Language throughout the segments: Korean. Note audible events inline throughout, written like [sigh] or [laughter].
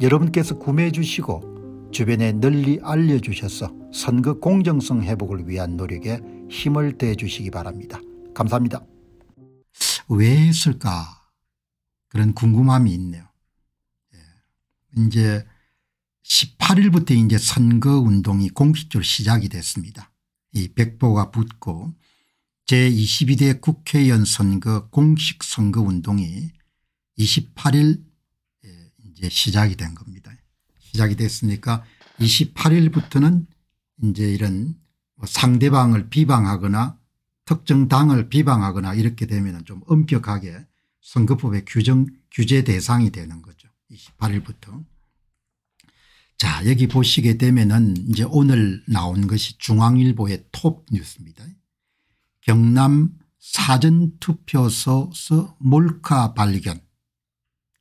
여러분께서 구매해 주시고 주변에 널리 알려주셔서 선거 공정성 회복을 위한 노력에 힘을 대해 주시기 바랍니다. 감사합니다. 왜 했을까 그런 궁금함이 있네요. 예. 이제 18일부터 이제 선거운동이 공식적으로 시작이 됐습니다. 이 백보가 붙고 제22대 국회의원 선거 공식 선거운동이 28일 이제 시작이 된 겁니다. 시작이 됐으니까 28일부터는 이제 이런 뭐 상대방을 비방하거나 특정 당을 비방하거나 이렇게 되면 좀 엄격하게 선거법의 규정 규제 대상이 되는 거죠. 28일부터. 자 여기 보시게 되면은 이제 오늘 나온 것이 중앙일보의 톱 뉴스입니다. 경남 사전투표소서 몰카 발견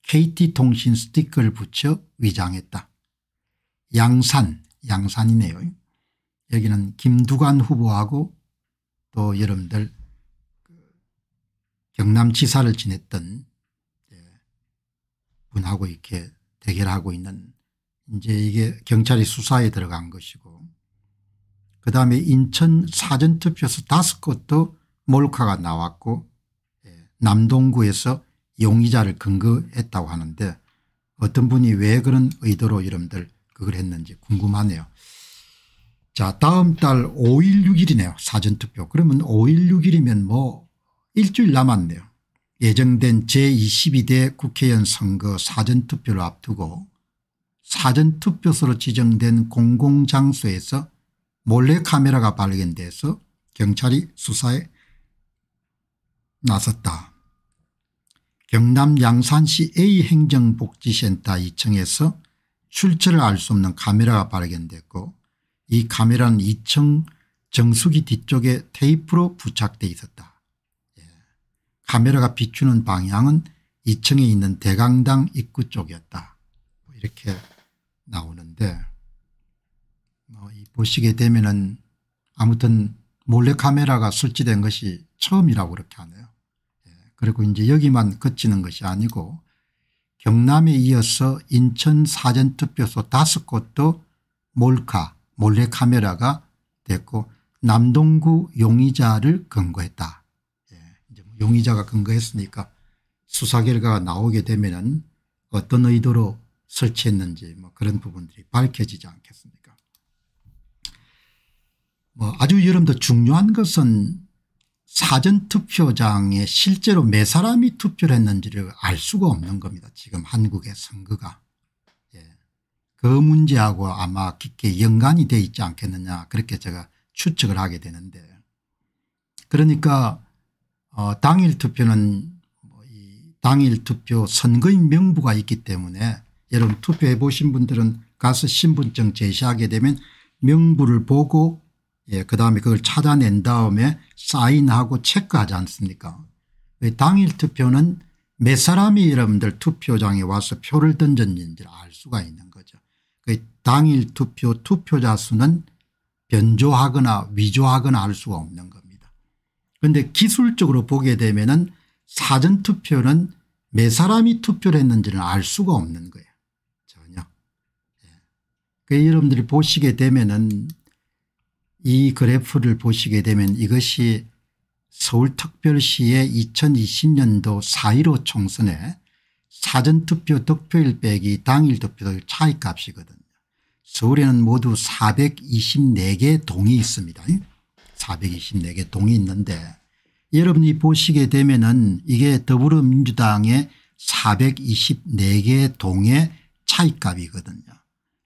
KT통신 스티커를 붙여 위장했다. 양산 양산이네요. 여기는 김두관 후보하고 또 여러분들 그 경남지사를 지냈던 분하고 이렇게 대결하고 있는 이제 이게 경찰이 수사에 들어간 것이고 그다음에 인천 사전투표에서 다섯 곳도 몰카가 나왔고 예, 남동구에서 용의자를 근거했다고 하는데 어떤 분이 왜 그런 의도로 이름들 그걸 했는지 궁금하네요. 자 다음 달 5일 6일이네요. 사전투표. 그러면 5일 6일이면 뭐 일주일 남았네요. 예정된 제22대 국회의원 선거 사전투표를 앞두고 사전투표소로 지정된 공공장소에서 몰래카메라가 발견돼서 경찰이 수사에 나섰다. 경남 양산시 A행정복지센터 2층에서 출처를 알 수 없는 카메라가 발견됐고 이 카메라는 2층 정수기 뒤쪽에 테이프로 부착돼 있었다. 예. 카메라가 비추는 방향은 2층에 있는 대강당 입구 쪽이었다. 뭐 이렇게 나오는데 뭐 보시게 되면은 아무튼 몰래카메라가 설치된 것이 처음이라고 그렇게 하네요. 그리고 이제 여기만 거치는 것이 아니고 경남에 이어서 인천 사전투표소 다섯 곳도 몰카 몰래카메라가 됐고 남동구 용의자를 근거했다. 예, 뭐 용의자가 근거했으니까 수사 결과가 나오게 되면 어떤 의도로 설치했는지 뭐 그런 부분들이 밝혀지지 않겠습니까 뭐 아주 여러분들 중요한 것은 사전투표장에 실제로 몇 사람이 투표를 했는지를 알 수가 없는 겁니다. 지금 한국의 선거가. 예. 그 문제하고 아마 깊게 연관이 돼 있지 않겠느냐 그렇게 제가 추측을 하게 되는데 그러니까 어 당일 투표는 뭐 당일 투표 선거인 명부가 있기 때문에 여러분 투표해 보신 분들은 가서 신분증 제시하게 되면 명부를 보고 예, 그 다음에 그걸 찾아낸 다음에 사인하고 체크하지 않습니까 당일 투표는 몇 사람이 여러분들 투표장에 와서 표를 던졌는지를 알 수가 있는 거죠. 그 당일 투표 투표자 수는 변조하거나 위조하거나 할 수가 없는 겁니다. 그런데 기술적으로 보게 되면 은 사전투표는 몇 사람이 투표를 했는지는 알 수가 없는 거예요. 전혀. 예. 그 여러분들이 보시게 되면 은이 그래프를 보시게 되면 이것이 서울특별시의 2020년도 4.15 총선에 사전투표 득표일 빼기 당일 투표 차이값이거든요. 서울에는 모두 424개 동이 있습니다. 424개 동이 있는데 여러분이 보시게 되면 은 이게 더불어민주당의 424개 동의 차이값이거든요.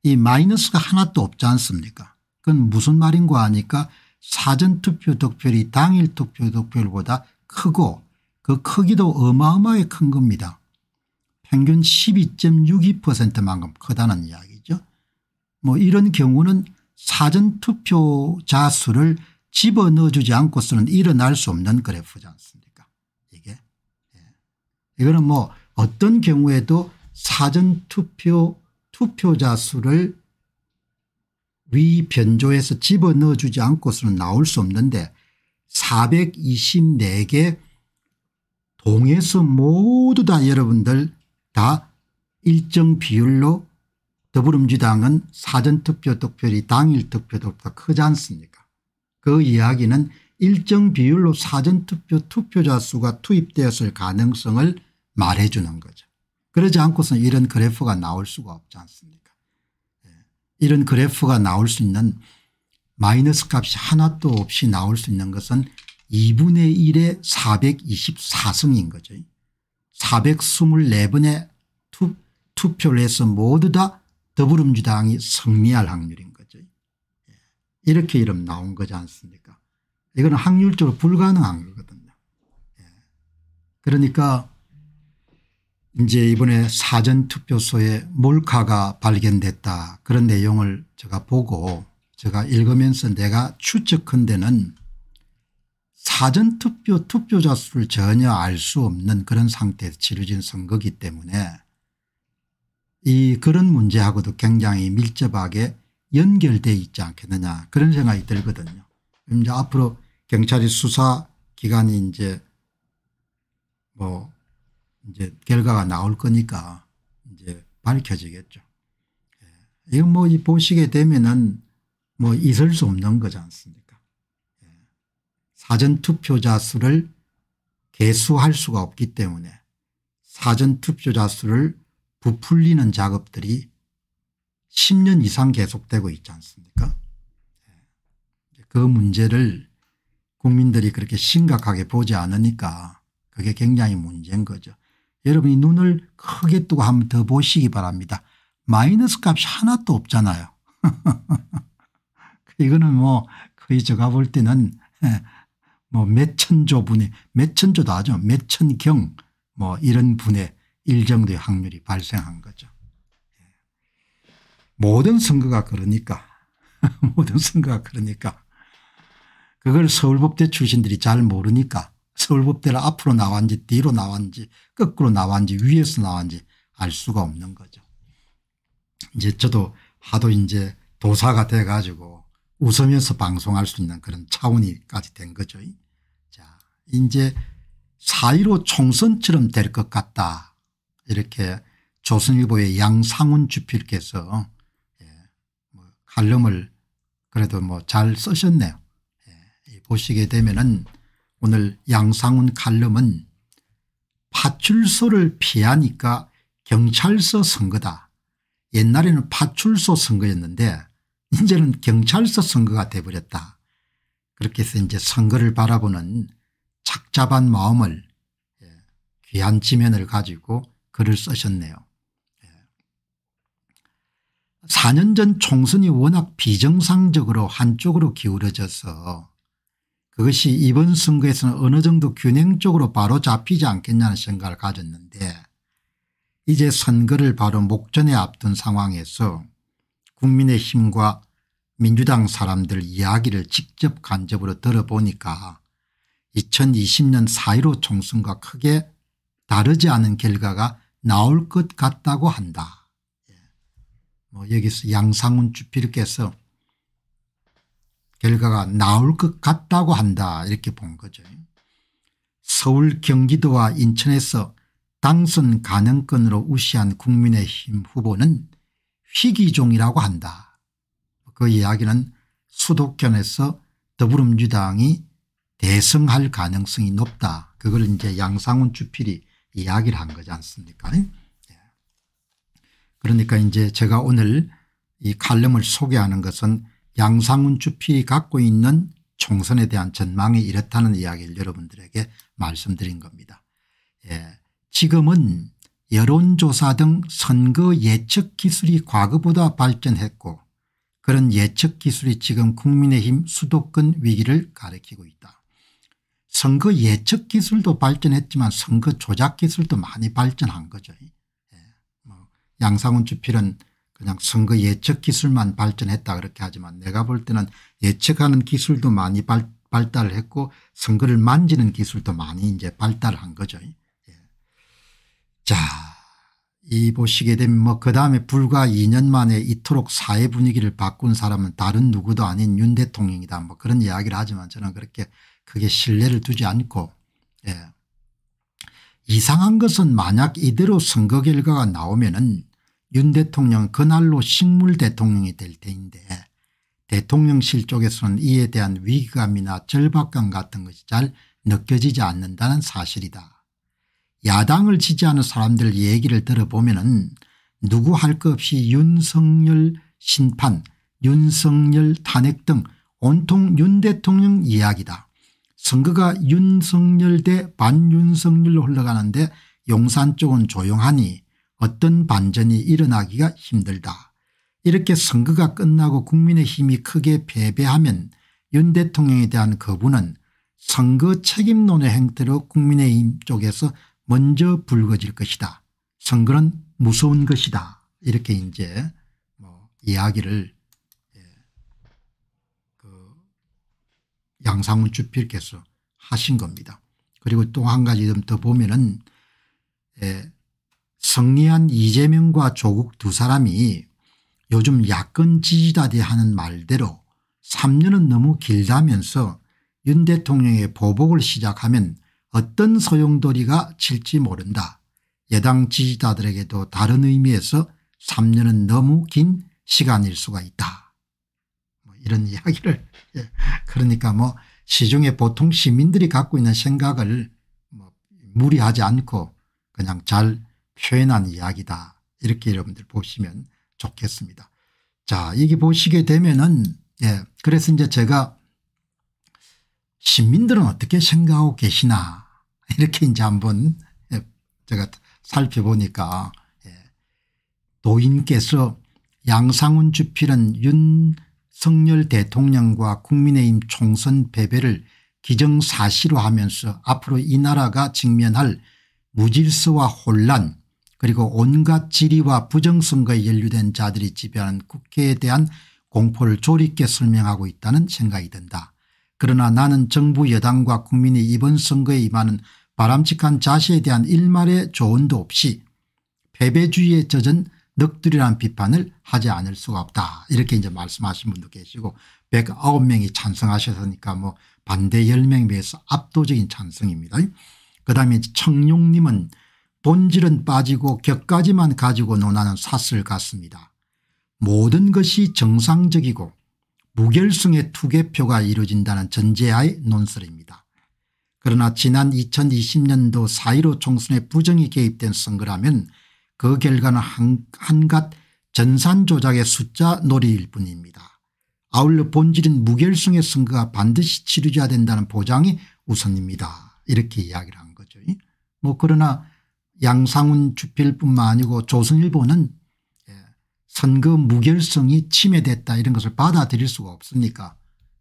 이 마이너스가 하나도 없지 않습니까 그건 무슨 말인고 하니까 사전투표 득표율이 당일 투표 득표율보다 크고 그 크기도 어마어마하게 큰 겁니다. 평균 12.62%만큼 크다는 이야기죠. 뭐 이런 경우는 사전투표자 수를 집어넣어주지 않고서는 일어날 수 없는 그래프지 않습니까 이게. 예. 이거는 뭐 어떤 경우에도 사전투표 투표자 수를 위 변조에서 집어넣어 주지 않고서는 나올 수 없는데 424개 동에서 모두 다 여러분들 다 일정 비율로 더불어민주당은 사전투표 득표율이 당일 투표보다 율 크지 않습니까 그 이야기는 일정 비율로 사전투표 투표자 수가 투입되었을 가능성을 말해주는 거죠. 그러지 않고서는 이런 그래프가 나올 수가 없지 않습니까 이런 그래프가 나올 수 있는 마이너스 값이 하나도 없이 나올 수 있는 것은 2분의 1의 424승인 거죠. 424번의 투, 투표를 해서 모두 다 더불어민주당이 승리할 확률인 거죠. 예. 이렇게 이름 나온 거지 않습니까 이건 확률적으로 불가능한 거거든요. 예. 그러니까 이제 이번에 사전투표소에 몰카가 발견됐다 그런 내용을 제가 보고 제가 읽으면서 내가 추측한 데는 사전투표 투표자 수를 전혀 알 수 없는 그런 상태에서 치러진 선거기 때문에 이 그런 문제하고도 굉장히 밀접하게 연결되어 있지 않겠느냐 그런 생각이 들거든요. 이제 앞으로 경찰이 수사 기간이 이제 뭐 이제 결과가 나올 거니까 이제 밝혀지겠죠. 예. 이거 뭐 보시게 되면은 뭐 있을 수 없는 거지 않습니까? 예. 사전투표자 수를 개수할 수가 없기 때문에 사전투표자 수를 부풀리는 작업들이 10년 이상 계속되고 있지 않습니까? 예. 그 문제를 국민들이 그렇게 심각하게 보지 않으니까 그게 굉장히 문제인 거죠. 여러분이 눈을 크게 뜨고 한번 더 보시기 바랍니다. 마이너스 값이 하나도 없잖아요. [laughs] 이거는 뭐 거의 제가 볼 때는 예, 뭐 몇천조 분의 몇천조도 하죠. 몇천경 뭐 이런 분의 일정도의 확률이 발생한 거죠. 예. 모든 선거가 그러니까 [laughs] 모든 선거가 그러니까 그걸 서울법대 출신들이 잘 모르니까 서울법대를 앞으로 나왔는지 뒤로 나왔는지 거꾸로 나왔는지 위에서 나왔는지 알 수가 없는 거죠. 이제 저도 하도 이제 도사가 돼 가지고 웃으면서 방송할 수 있는 그런 차원이까지 된 거죠. 자 이제 사1로 총선처럼 될 것 같다 이렇게 조선일보의 양상훈 주필께서 예, 뭐 칼럼을 그래도 뭐 잘 쓰셨네요. 예, 보시게 되면은 오늘 양상훈 칼럼은 파출소를 피하니까 경찰서 선거다. 옛날에는 파출소 선거였는데 이제는 경찰서 선거가 돼버렸다. 그렇게 해서 이제 선거를 바라보는 착잡한 마음을 예, 귀한 지면을 가지고 글을 쓰셨네요. 4년 예. 전 총선이 워낙 비정상적으로 한쪽으로 기울어져서 그것이 이번 선거에서는 어느 정도 균형적으로 바로 잡히지 않겠냐는 생각을 가졌는데 이제 선거를 바로 목전에 앞둔 상황에서 국민의힘과 민주당 사람들 이야기를 직접 간접으로 들어보니까 2020년 4.15 총선과 크게 다르지 않은 결과가 나올 것 같다고 한다. 예. 뭐 여기서 양상훈 주필께서 결과가 나올 것 같다고 한다 이렇게 본 거죠. 서울 경기도와 인천에서 당선 가능권으로 우시한 국민의힘 후보는 희귀종이라고 한다. 그 이야기는 수도권에서 더불어민주당이 대승할 가능성이 높다. 그걸 이제 양상훈 주필이 이야기를 한 거지 않습니까 예. 그러니까 이제 제가 오늘 이 칼럼을 소개하는 것은 양상훈 주필이 갖고 있는 총선에 대한 전망이 이렇다는 이야기를 여러분들에게 말씀드린 겁니다. 예, 지금은 여론조사 등 선거 예측 기술이 과거보다 발전했고 그런 예측 기술이 지금 국민의힘 수도권 위기를 가리키고 있다. 선거 예측 기술도 발전했지만 선거 조작 기술도 많이 발전한 거죠. 예. 뭐 양상훈 주필은 그냥 선거 예측 기술만 발전했다 그렇게 하지만 내가 볼 때는 예측하는 기술도 많이 발, 발달을 했고 선거를 만지는 기술도 많이 이제 발달한 거죠. 예. 자, 이 보시게 되면 뭐그 다음에 불과 2년 만에 이토록 사회 분위기를 바꾼 사람은 다른 누구도 아닌 윤 대통령이다 뭐 그런 이야기를 하지만 저는 그렇게 크게 신뢰를 두지 않고 예. 이상한 것은 만약 이대로 선거 결과가 나오면은 윤 대통령 그날로 식물 대통령이 될 때인데 대통령실 쪽에서는 이에 대한 위기감이나 절박감 같은 것이 잘 느껴지지 않는다는 사실이다. 야당을 지지하는 사람들 얘기를 들어보면 은 누구 할 것 없이 윤석열 심판 윤석열 탄핵 등 온통 윤 대통령 이야기다. 선거가 윤석열 대 반윤석열로 흘러가는데 용산 쪽은 조용하니 어떤 반전이 일어나기가 힘들다. 이렇게 선거가 끝나고 국민의힘이 크게 패배하면 윤 대통령에 대한 거부는 선거 책임론의 행태로 국민의힘 쪽에서 먼저 불거질 것이다. 선거는 무서운 것이다. 이렇게 이제 뭐 이야기를 예, 그 양상훈 주필께서 하신 겁니다. 그리고 또 한 가지 좀 더 보면은 예, 승리한 이재명과 조국 두 사람이 요즘 야권 지지자들이 하는 말대로 3년은 너무 길다면서 윤 대통령의 보복을 시작하면 어떤 소용돌이가 칠지 모른다. 여당 지지자들에게도 다른 의미에서 3년은 너무 긴 시간일 수가 있다. 뭐 이런 [laughs] 이야기를 예. 그러니까 뭐 시중에 보통 시민들이 갖고 있는 생각을 뭐 무리하지 않고 그냥 잘 표현한 이야기다 이렇게 여러분들 보시면 좋겠습니다. 자 이게 보시게 되면은 예 그래서 이제 제가 시민들은 어떻게 생각하고 계시나 [laughs] 이렇게 이제 한번 예, 제가 살펴보니까 예, 노인께서 양상훈 주필은 윤석열 대통령과 국민의힘 총선 패배를 기정사실화하면서 앞으로 이 나라가 직면할 무질서와 혼란 그리고 온갖 지리와 부정선거에 연루된 자들이 지배하는 국회에 대한 공포를 조리있게 설명하고 있다는 생각이 든다. 그러나 나는 정부 여당과 국민이 이번 선거에 임하는 바람직한 자세에 대한 일말의 조언도 없이 패배주의에 젖은 넋두리란 비판을 하지 않을 수가 없다. 이렇게 이제 말씀하신 분도 계시고 109명이 찬성하셨으니까 뭐 반대 10명에 비해서 압도적인 찬성입니다. 그 다음에 청룡님은 본질은 빠지고 격까지만 가지고 논하는 사슬 같습니다. 모든 것이 정상적이고 무결성의 투개표가 이루어진다는 전제하의 논설입니다. 그러나 지난 2020년도 4.15 총선에 부정이 개입된 선거라면 그 결과는 한, 한갓 전산 조작의 숫자 놀이일 뿐입니다. 아울러 본질인 무결성의 선거가 반드시 치르져야 된다는 보장이 우선입니다. 이렇게 이야기를 한 거죠. 뭐 그러나 양상훈 주필뿐만 아니고 조선일보는 예, 선거 무결성이 침해됐다 이런 것을 받아들일 수가 없으니까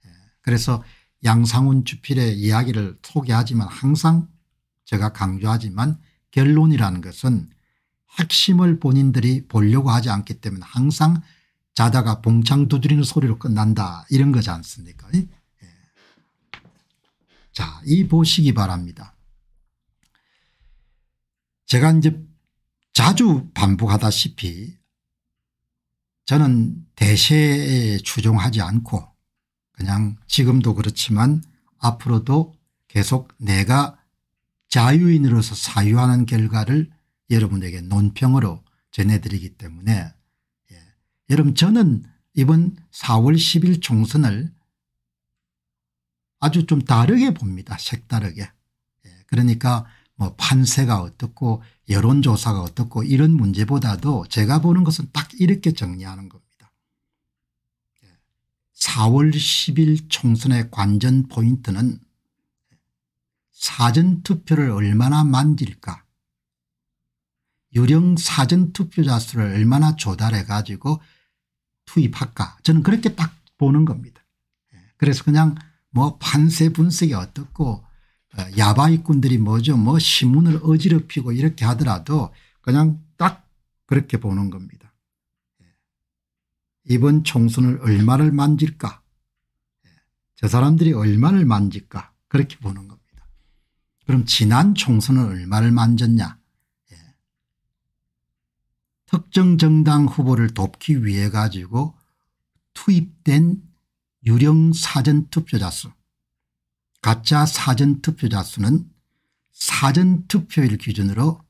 예, 그래서 양상훈 주필의 이야기를 소개하지만 항상 제가 강조하지만 결론이라는 것은 핵심을 본인들이 보려고 하지 않기 때문에 항상 자다가 봉창 두드리는 소리로 끝난다 이런 거지 않습니까 예. 자이 보시기 바랍니다. 제가 이제 자주 반복하다시피 저는 대세에 추종하지 않고 그냥 지금도 그렇지만 앞으로도 계속 내가 자유인으로서 사유하는 결과를 여러분에게 논평으로 전해드리기 때문에 예. 여러분 저는 이번 4월 10일 총선을 아주 좀 다르게 봅니다. 색다르게. 예. 그러니까 뭐 판세가 어떻고 여론조사가 어떻고 이런 문제보다도 제가 보는 것은 딱 이렇게 정리하는 겁니다. 4월 예. 10일 총선의 관전 포인트는 사전투표를 얼마나 만질까 유령 사전투표자 수를 얼마나 조달해 가지고 투입할까 저는 그렇게 딱 보는 겁니다. 예. 그래서 그냥 뭐 판세 분석이 어떻고 어, 야바이꾼들이 뭐죠 뭐 신문을 어지럽히고 이렇게 하더라도 그냥 딱 그렇게 보는 겁니다. 예. 이번 총선을 얼마를 만질까 예. 저 사람들이 얼마를 만질까 그렇게 보는 겁니다. 그럼 지난 총선을 얼마를 만졌냐 예. 특정 정당 후보를 돕기 위해 가지고 투입된 유령 사전 투표자 수 가짜 사전투표자 수는 사전투표일 기준으로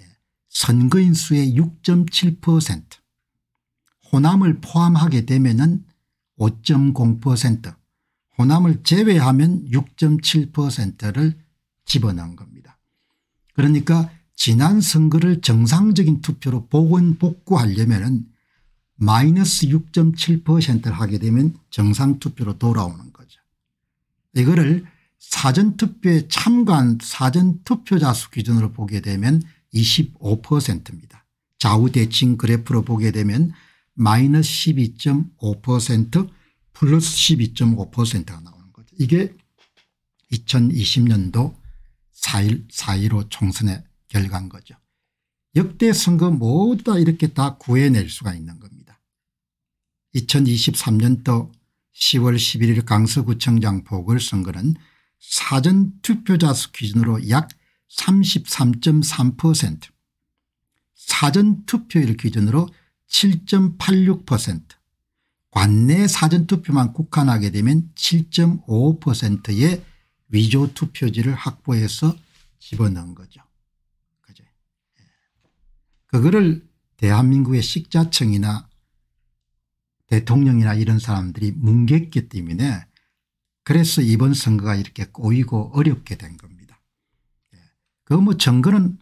예, 선거인 수의 6.7% 호남을 포함하게 되면 은5.0% 호남을 제외하면 6.7%를 집어넣은 겁니다. 그러니까 지난 선거를 정상적인 투표로 복원 복구하려면 마이너스 6.7%를 하게 되면 정상투표로 돌아오는 겁니다. 이거를 사전투표에 참가한 사전투표자 수 기준으로 보게 되면 25%입니다. 좌우대칭 그래프로 보게 되면 마이너스 12.5% 플러스 12.5%가 나오는 거죠. 이게 2020년도 4.1, 5 총선의 결과인 거죠. 역대 선거 모두 다 이렇게 다 구해낼 수가 있는 겁니다. 2023년도 10월 11일 강서구청장 보궐선거는 사전투표자 수 기준으로 약33.3% 사전투표일 기준으로 7.86% 관내 사전투표만 국한하게 되면 7.5%의 위조투표지를 확보해서 집어넣은 거죠. 그죠. 예. 그거를 대한민국의 식자청이나 대통령이나 이런 사람들이 뭉갰기 때문에 그래서 이번 선거가 이렇게 꼬이고 어렵게 된 겁니다. 예. 그뭐 정거는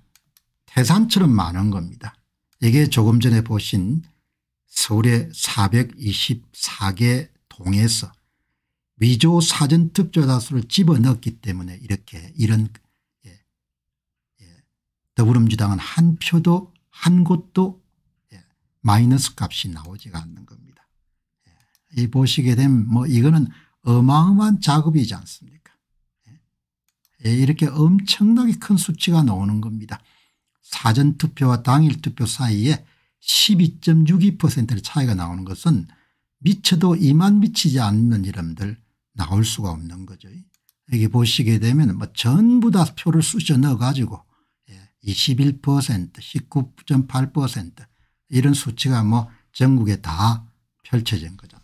태산처럼 많은 겁니다. 이게 조금 전에 보신 서울의 424개 동에서 위조 사전 특조다수를 집어넣기 때문에 이렇게 이런 예, 예. 더불어민주당은 한 표도 한 곳도 예, 마이너스 값이 나오지가 않는 겁니다. 이 보시게 되면 뭐 이거는 어마어마한 작업이지 않습니까? 예. 예, 이렇게 엄청나게 큰 수치가 나오는 겁니다. 사전투표와 당일투표 사이에 12.62%의 차이가 나오는 것은 미쳐도 이만 미치지 않는 이름들 나올 수가 없는 거죠. 여기 보시게 되면 뭐 전부 다 표를 쑤셔 넣어가지고 21% 예, 19.8% 이런 수치가 뭐 전국에 다 펼쳐진 거죠.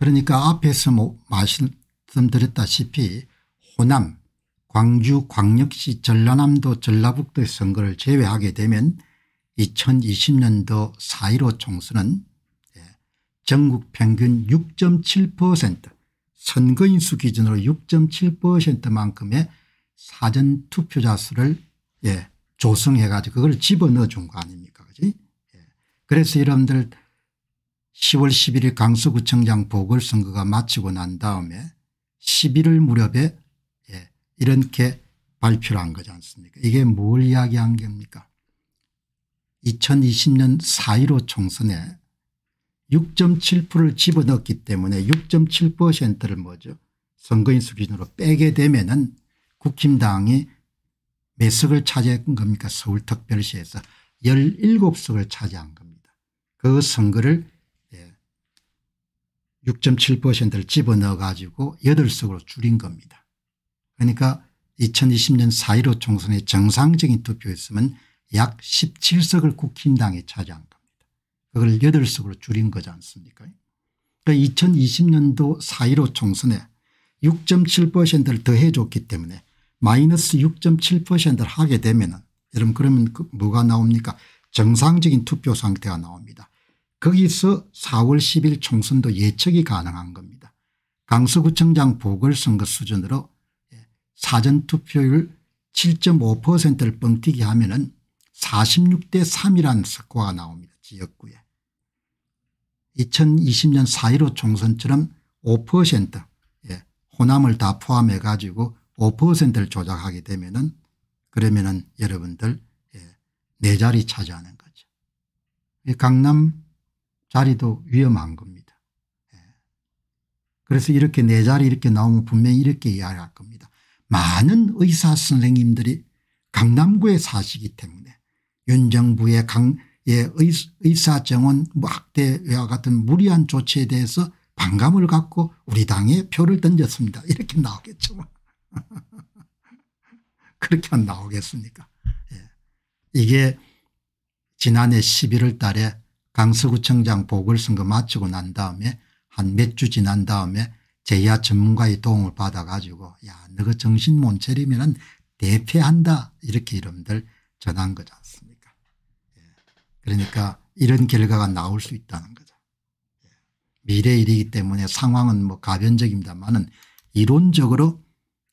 그러니까 앞에서 뭐 말씀드렸다시피 호남 광주 광역시 전라남도 전라북도의 선거를 제외하게 되면 2020년도 4.15 총선은 예, 전국 평균 6.7% 선거인 수 기준으로 6.7%만큼의 사전투표자 수를 예, 조성해 가지고 그걸 집어넣어 준거 아닙니까 그지 예. 그래서 여러분들 10월 11일 강서구청장 보궐선거가 마치고 난 다음에 1 1월 무렵에 예, 이렇게 발표를 한 거지 않습니까 이게 뭘 이야기한 겁니까 2020년 4.15 총선에 6.7%를 집어넣기 때문에 6.7%를 뭐죠 선거인 수준으로 빼게 되면 은 국힘당이 몇 석을 차지한 겁니까 서울특별시에서 17석을 차지한 겁니다. 그 선거를 6.7%를 집어넣어 가지고 8석으로 줄인 겁니다. 그러니까 2020년 4.15 총선의 정상적인 투표였으면 약 17석을 국힘당이 차지한 겁니다. 그걸 8석으로 줄인 거지 않습니까 그러니까 2020년도 4.15 총선에 6.7%를 더해줬기 때문에 마이너스 6.7%를 하게 되면 여러분 그러면 그 뭐가 나옵니까 정상적인 투표 상태가 나옵니다. 거기서 4월 10일 총선도 예측이 가능한 겁니다. 강서구청장 보궐선거 수준으로 예, 사전투표율 7.5%를 뻥튀기 하면 은 46대 3이라는 스코가 나옵니다. 지역구에. 2020년 4.15 총선처럼 5% 예, 호남을 다 포함해 가지고 5%를 조작하게 되면 은 그러면 은 여러분들 예, 네 자리 차지하는 거죠. 강남 자리도 위험한 겁니다. 예. 그래서 이렇게 네 자리 이렇게 나오면 분명히 이렇게 이야기할 겁니다. 많은 의사 선생님들이 강남구에 사시기 때문에 윤 정부의 강, 예, 의사 정원 확대와 같은 무리한 조치에 대해서 반감을 갖고 우리 당에 표를 던졌습니다. 이렇게 나오겠죠. [laughs] 그렇게 안 나오겠습니까? 예. 이게 지난해 11월 달에 강서구청장 보궐선거 마치고 난 다음에 한 몇 주 지난 다음에 제야 전문가의 도움을 받아가지고 야 너가 정신 못 차리면 대패한다 이렇게 이름들 전한 거지 않습니까 예. 그러니까 이런 결과가 나올 수 있다는 거죠 예. 미래 일이기 때문에 상황은 뭐 가변적입니다만은 이론적으로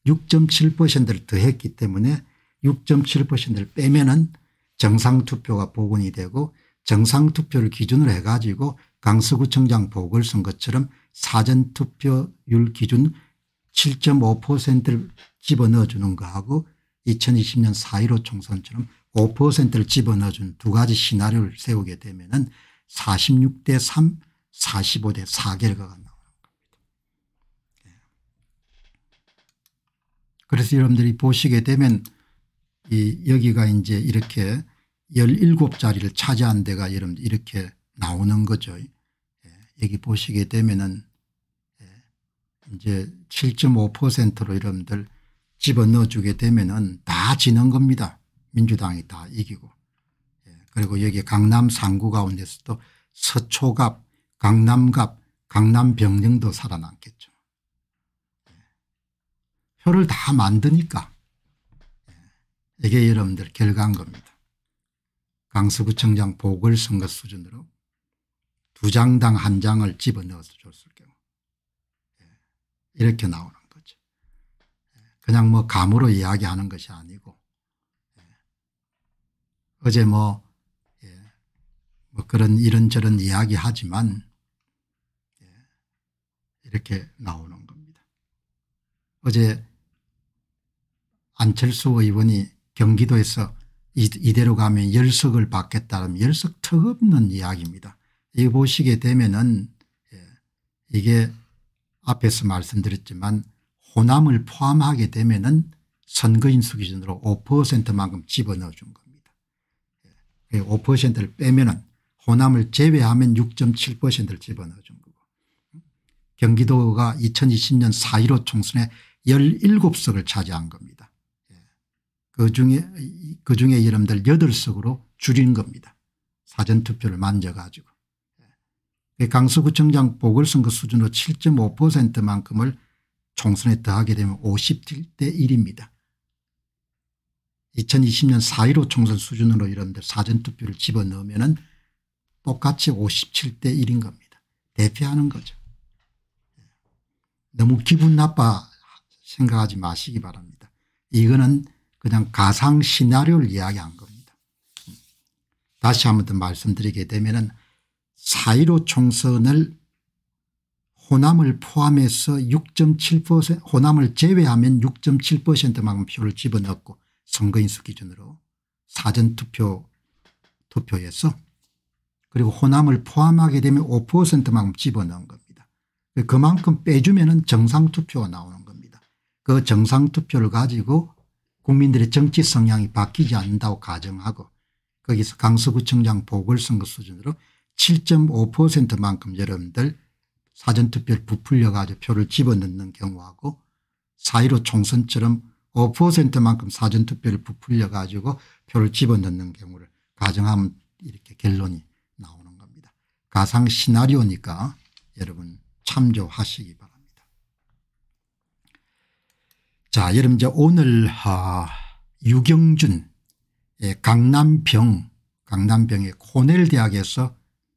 6.7%를 더했기 때문에 6.7%를 빼면 은 정상투표가 복원이 되고 정상투표를 기준으로 해가지고 강서구청장 보궐선거처럼 사전투표율 기준 7.5%를 집어넣어 주는 거하고 2020년 4.15 총선처럼 5%를 집어넣어 준 두 가지 시나리오를 세우게 되면 은 46대 3, 45대 4 결과가 나오는 겁니다. 예. 그래서 여러분들이 보시게 되면 이 여기가 이제 이렇게 17자리를 차지한 데가 여러분 이렇게 나오는 거죠. 예. 여기 보시게 되면은 예, 이제 7.5%로 여러분들 집어넣어 주게 되면은 다 지는 겁니다. 민주당이 다 이기고. 예. 그리고 여기 강남 3구 가운데서도 서초갑, 강남갑, 강남병령도 살아남겠죠. 예, 표를 다 만드니까 예, 이게 여러분들 결과인 겁니다. 강서구청장 보궐선거 수준으로 두 장당 한 장을 집어넣어서 줬을 경우 예. 이렇게 나오는 거죠. 예. 그냥 뭐 감으로 이야기하는 것이 아니고 예. 어제 뭐, 뭐, 그런 이런저런 이야기하지만 이렇게 나오는 겁니다. 어제 안철수 의원이 경기도에서 이, 대로 가면 열석을 받겠다는 열석 턱없는 이야기입니다. 이 보시게 되면은 예, 이게 앞에서 말씀드렸지만 호남을 포함하게 되면은 선거인수 기준으로 5%만큼 집어넣어 준 겁니다. 5%를 예, 그 빼면은 호남을 제외하면 6.7%를 집어넣어 준 거고 경기도가 2020년 4.15 총선에 17석을 차지한 겁니다. 그중에 그중에 이름들 8석으로 줄인 겁니다. 사전투표를 만져가지고. 예. 강서구청장 보궐선거 수준으로 7.5%만큼을 총선에 더하게 되면 51대 1입니다. 2020년 4.15 총선 수준으로 이런데 사전투표를 집어넣으면 똑같이 57대 1인 겁니다. 대표하는 거죠. 예. 너무 기분 나빠 생각하지 마시기 바랍니다. 이거는 그냥 가상 시나리오를 이야기한 겁니다. 다시 한 번 더 말씀드리게 되면 은4.15 총선을 호남을 포함해서 6.7% 호남을 제외하면 6.7%만큼 표를 집어넣고 선거인수 기준으로 사전투표 투표에서 그리고 호남을 포함하게 되면 5%만큼 집어넣은 겁니다. 그만큼 빼주면 정상투표가 나오는 겁니다. 그 정상투표를 가지고 국민들의 정치 성향이 바뀌지 않는다고 가정하고 거기서 강서구청장 보궐선거 수준으로 7.5%만큼 여러분들 사전투표를 부풀려 가지고 표를 집어넣는 경우하고 4.15 총선처럼 5%만큼 사전투표를 부풀려 가지고 표를 집어넣는 경우를 가정하면 이렇게 결론이 나오는 겁니다. 가상 시나리오니까 여러분 참조하시기 바랍니다. 자, 여러분 이제 오늘 아, 유경준 강남병 강남병의 코넬 대학에서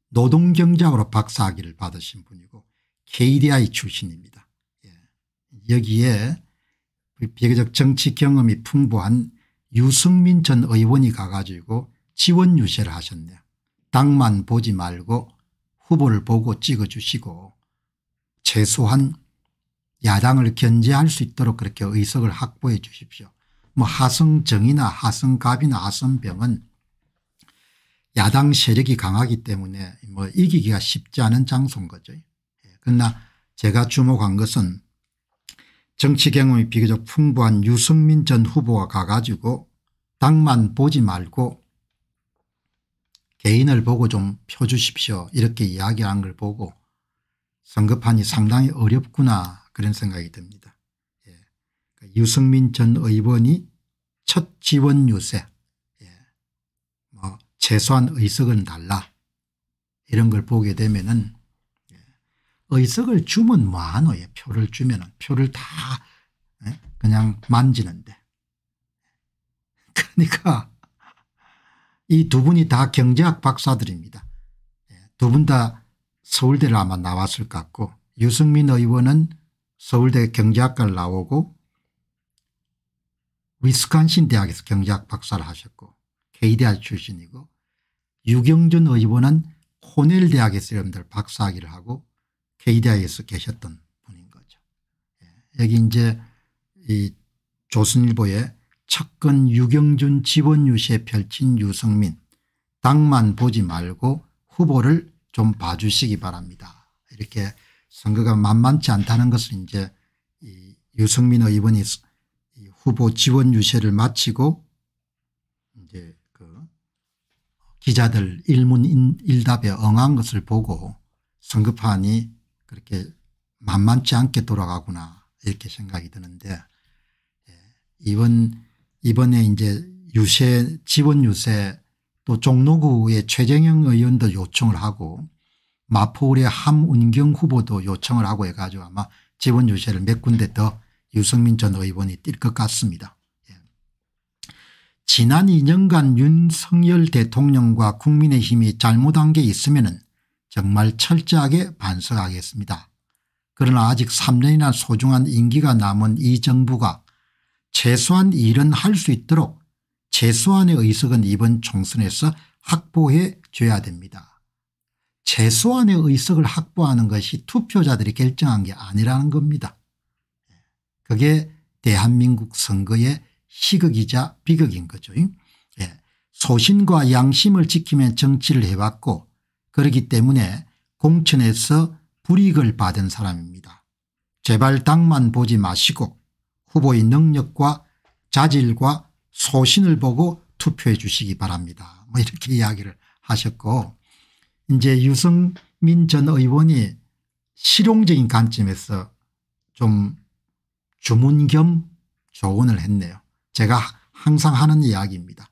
노동경제학으로 박사학위를 받으신 분이고 KDI 출신입니다. 예. 여기에 비교적 정치 경험이 풍부한 유승민 전 의원이 가가지고 지원 유세를 하셨네요. 당만 보지 말고 후보를 보고 찍어주시고 최소한 야당을 견제할 수 있도록 그렇게 의석을 확보해 주십시오. 뭐 하성정이나 하성갑이나 하성병은 야당 세력이 강하기 때문에 뭐 이기기가 쉽지 않은 장소인 거죠. 예, 그러나 제가 주목한 것은 정치 경험이 비교적 풍부한 유승민 전 후보가 가가지고 당만 보지 말고 개인을 보고 좀 펴주십시오 이렇게 이야기한 걸 보고 성급하니 상당히 어렵구나 그런 생각이 듭니다. 예. 그러니까 유승민 전 의원이 첫 지원 유세 예. 뭐 최소한 의석은 달라 이런 걸 보게 되면은 예. 의석을 주면 뭐하노 예. 표를 주면은 표를 다 예. 그냥 만지는데 [laughs] 그러니까 이 두 분이 다 경제학 박사들입니다. 예. 두분 다 서울대를 아마 나왔을 것 같고 유승민 의원은 서울대 경제학과를 나오고 위스콘신 대학에서 경제학 박사를 하셨고 K대학 출신이고 유경준 의원은 코넬 대학에서 여러분들 박사학위를 하고 K대학에서 계셨던 분인 거죠. 예, 여기 이제 이 조선일보에 척근 유경준 지원 유세 펼친 유성민 당만 보지 말고 후보를 좀 봐주시기 바랍니다. 이렇게 선거가 만만치 않다는 것을 이제 이 유승민 의원이 후보 지원 유세를 마치고 이제 그 기자들 일문 일답에 응한 것을 보고 선거판이 그렇게 만만치 않게 돌아가구나 이렇게 생각이 드는데 예 이번 이번에 이제 유세 지원 유세 또 종로구의 최정형 의원도 요청을 하고 마포울의 함운경 후보도 요청을 하고 해가지고 아마 지원 유세를 몇 군데 더 유승민 전 의원이 뛸 것 같습니다. 예. 지난 2년간 윤석열 대통령과 국민의힘이 잘못한 게 있으면 정말 철저하게 반성하겠습니다. 그러나 아직 3년이나 소중한 임기가 남은 이 정부가 최소한 일은 할 수 있도록 최소한의 의석은 이번 총선에서 확보해 줘야 됩니다. 최소한의 의석을 확보하는 것이 투표자들이 결정한 게 아니라는 겁니다. 그게 대한민국 선거의 시극이자 비극인 거죠. 예. 소신과 양심을 지키며 정치를 해왔고 그렇기 때문에 공천에서 불이익을 받은 사람입니다. 제발 당만 보지 마시고 후보의 능력과 자질과 소신을 보고 투표해 주시기 바랍니다. 뭐 이렇게 이야기를 하셨고 이제 유승민 전 의원이 실용적인 관점에서 좀 주문 겸 조언을 했네요. 제가 항상 하는 이야기입니다.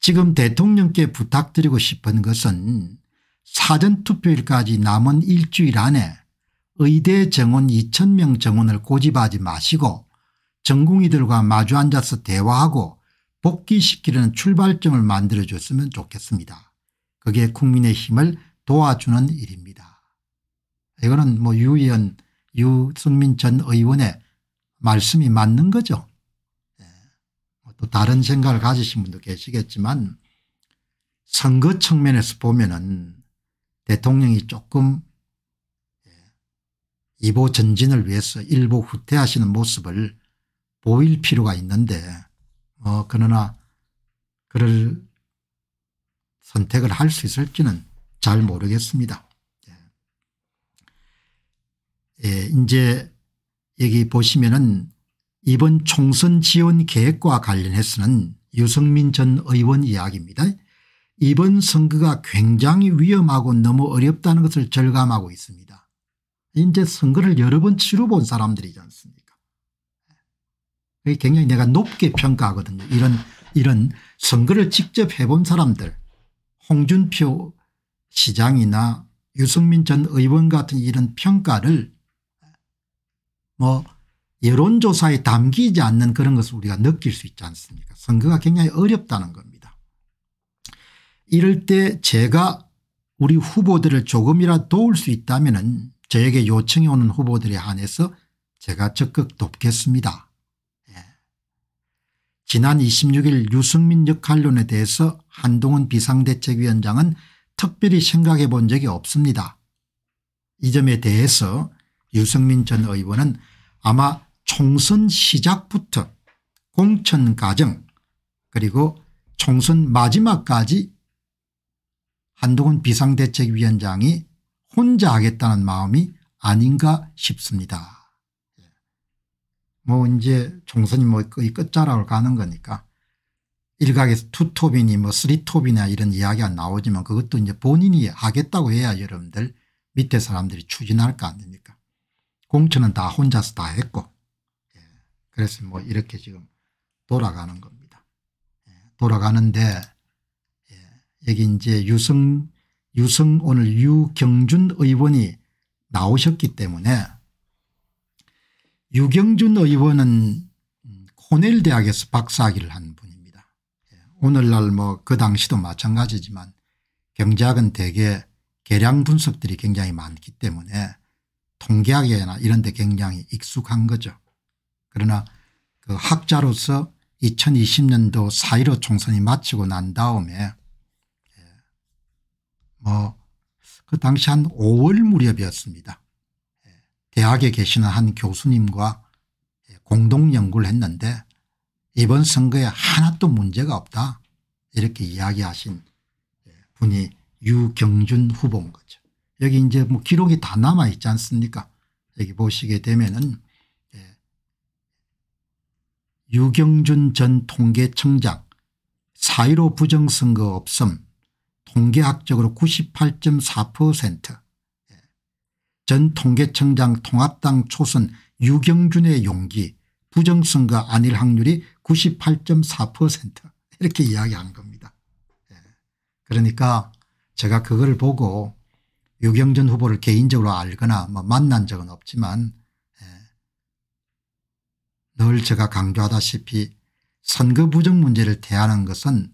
지금 대통령께 부탁드리고 싶은 것은 사전투표일까지 남은 일주일 안에 의대 정원 2천명 정원을 고집하지 마시고 전공의들과 마주 앉아서 대화하고 복귀시키려는 출발점을 만들어줬으면 좋겠습니다. 그게 국민의 힘을 도와주는 일입니다. 이거는 뭐 유의원 유승민 전 의원의 말씀이 맞는 거죠. 예. 뭐 또 다른 생각을 가지신 분도 계시겠지만 선거 측면에서 보면은 대통령이 조금 예, 이보 전진을 위해서 일부 후퇴하시는 모습을 보일 필요가 있는데 어 그러나 그를 선택을 할 수 있을지는 잘 모르겠습니다. 예. 예, 이제 여기 보시면은 이번 총선 지원 계획과 관련해서는 유승민 전 의원 이야기입니다. 이번 선거가 굉장히 위험하고 너무 어렵다는 것을 절감하고 있습니다. 이제 선거를 여러 번 치러본 사람들이지 않습니까 예. 굉장히 내가 높게 평가하거든요. 이런 이런 선거를 직접 해본 사람들 홍준표 시장이나 유승민 전 의원 같은 이런 평가를 뭐 여론조사에 담기지 않는 그런 것을 우리가 느낄 수 있지 않습니까 선거가 굉장히 어렵다는 겁니다. 이럴 때 제가 우리 후보들을 조금이라도 도울 수 있다면 저에게 요청이 오는 후보들에 한해서 제가 적극 돕겠습니다. 예. 지난 26일 유승민 역할론에 대해서 한동훈 비상대책위원장은 특별히 생각해 본 적이 없습니다. 이 점에 대해서 유승민 전 의원은 아마 총선 시작부터 공천 과정 그리고 총선 마지막까지 한동훈 비상대책위원장이 혼자 하겠다는 마음이 아닌가 싶습니다. 예. 뭐 이제 총선이 뭐 거의 끝자락을 가는 거니까 일각에서 투톱이니 뭐 쓰리톱이나 이런 이야기가 나오지만 그것도 이제 본인이 하겠다고 해야 여러분들 밑에 사람들이 추진할 거 아닙니까 공천은 다 혼자서 다 했고 예. 그래서 뭐 이렇게 지금 돌아가는 겁니다. 예. 돌아가는데 예. 여기 이제 유승유승 오늘 유경준 의원이 나오셨기 때문에 유경준 의원은 음, 코넬 대학에서 박사학위를 한 분. 오늘날 뭐 그 당시도 마찬가지지만 경제학은 대개 계량 분석들이 굉장히 많기 때문에 통계학이나 이런 데 굉장히 익숙한 거죠. 그러나 그 학자로서 2020년도 4.15 총선이 마치고 난 다음에 예, 뭐그 당시 한 5월 무렵이었습니다. 예, 대학에 계시는 한 교수님과 예, 공동 연구를 했는데 이번 선거에 하나도 문제가 없다 이렇게 이야기하신 예, 분이 유경준 후보인 거죠. 여기 이제 뭐 기록이 다 남아 있지 않습니까 여기 보시게 되면은 예, 유경준 전 통계청장 4.15 부정선거 없음 통계학적으로 98.4%전 예, 통계청장 통합당 초선 유경준의 용기 부정선거 아닐 확률이 98.4% 이렇게 이야기한 겁니다. 예. 그러니까 제가 그걸 보고 유경전 후보를 개인적으로 알거나 뭐 만난 적은 없지만 예. 늘 제가 강조하다시피 선거 부정 문제를 대하는 것은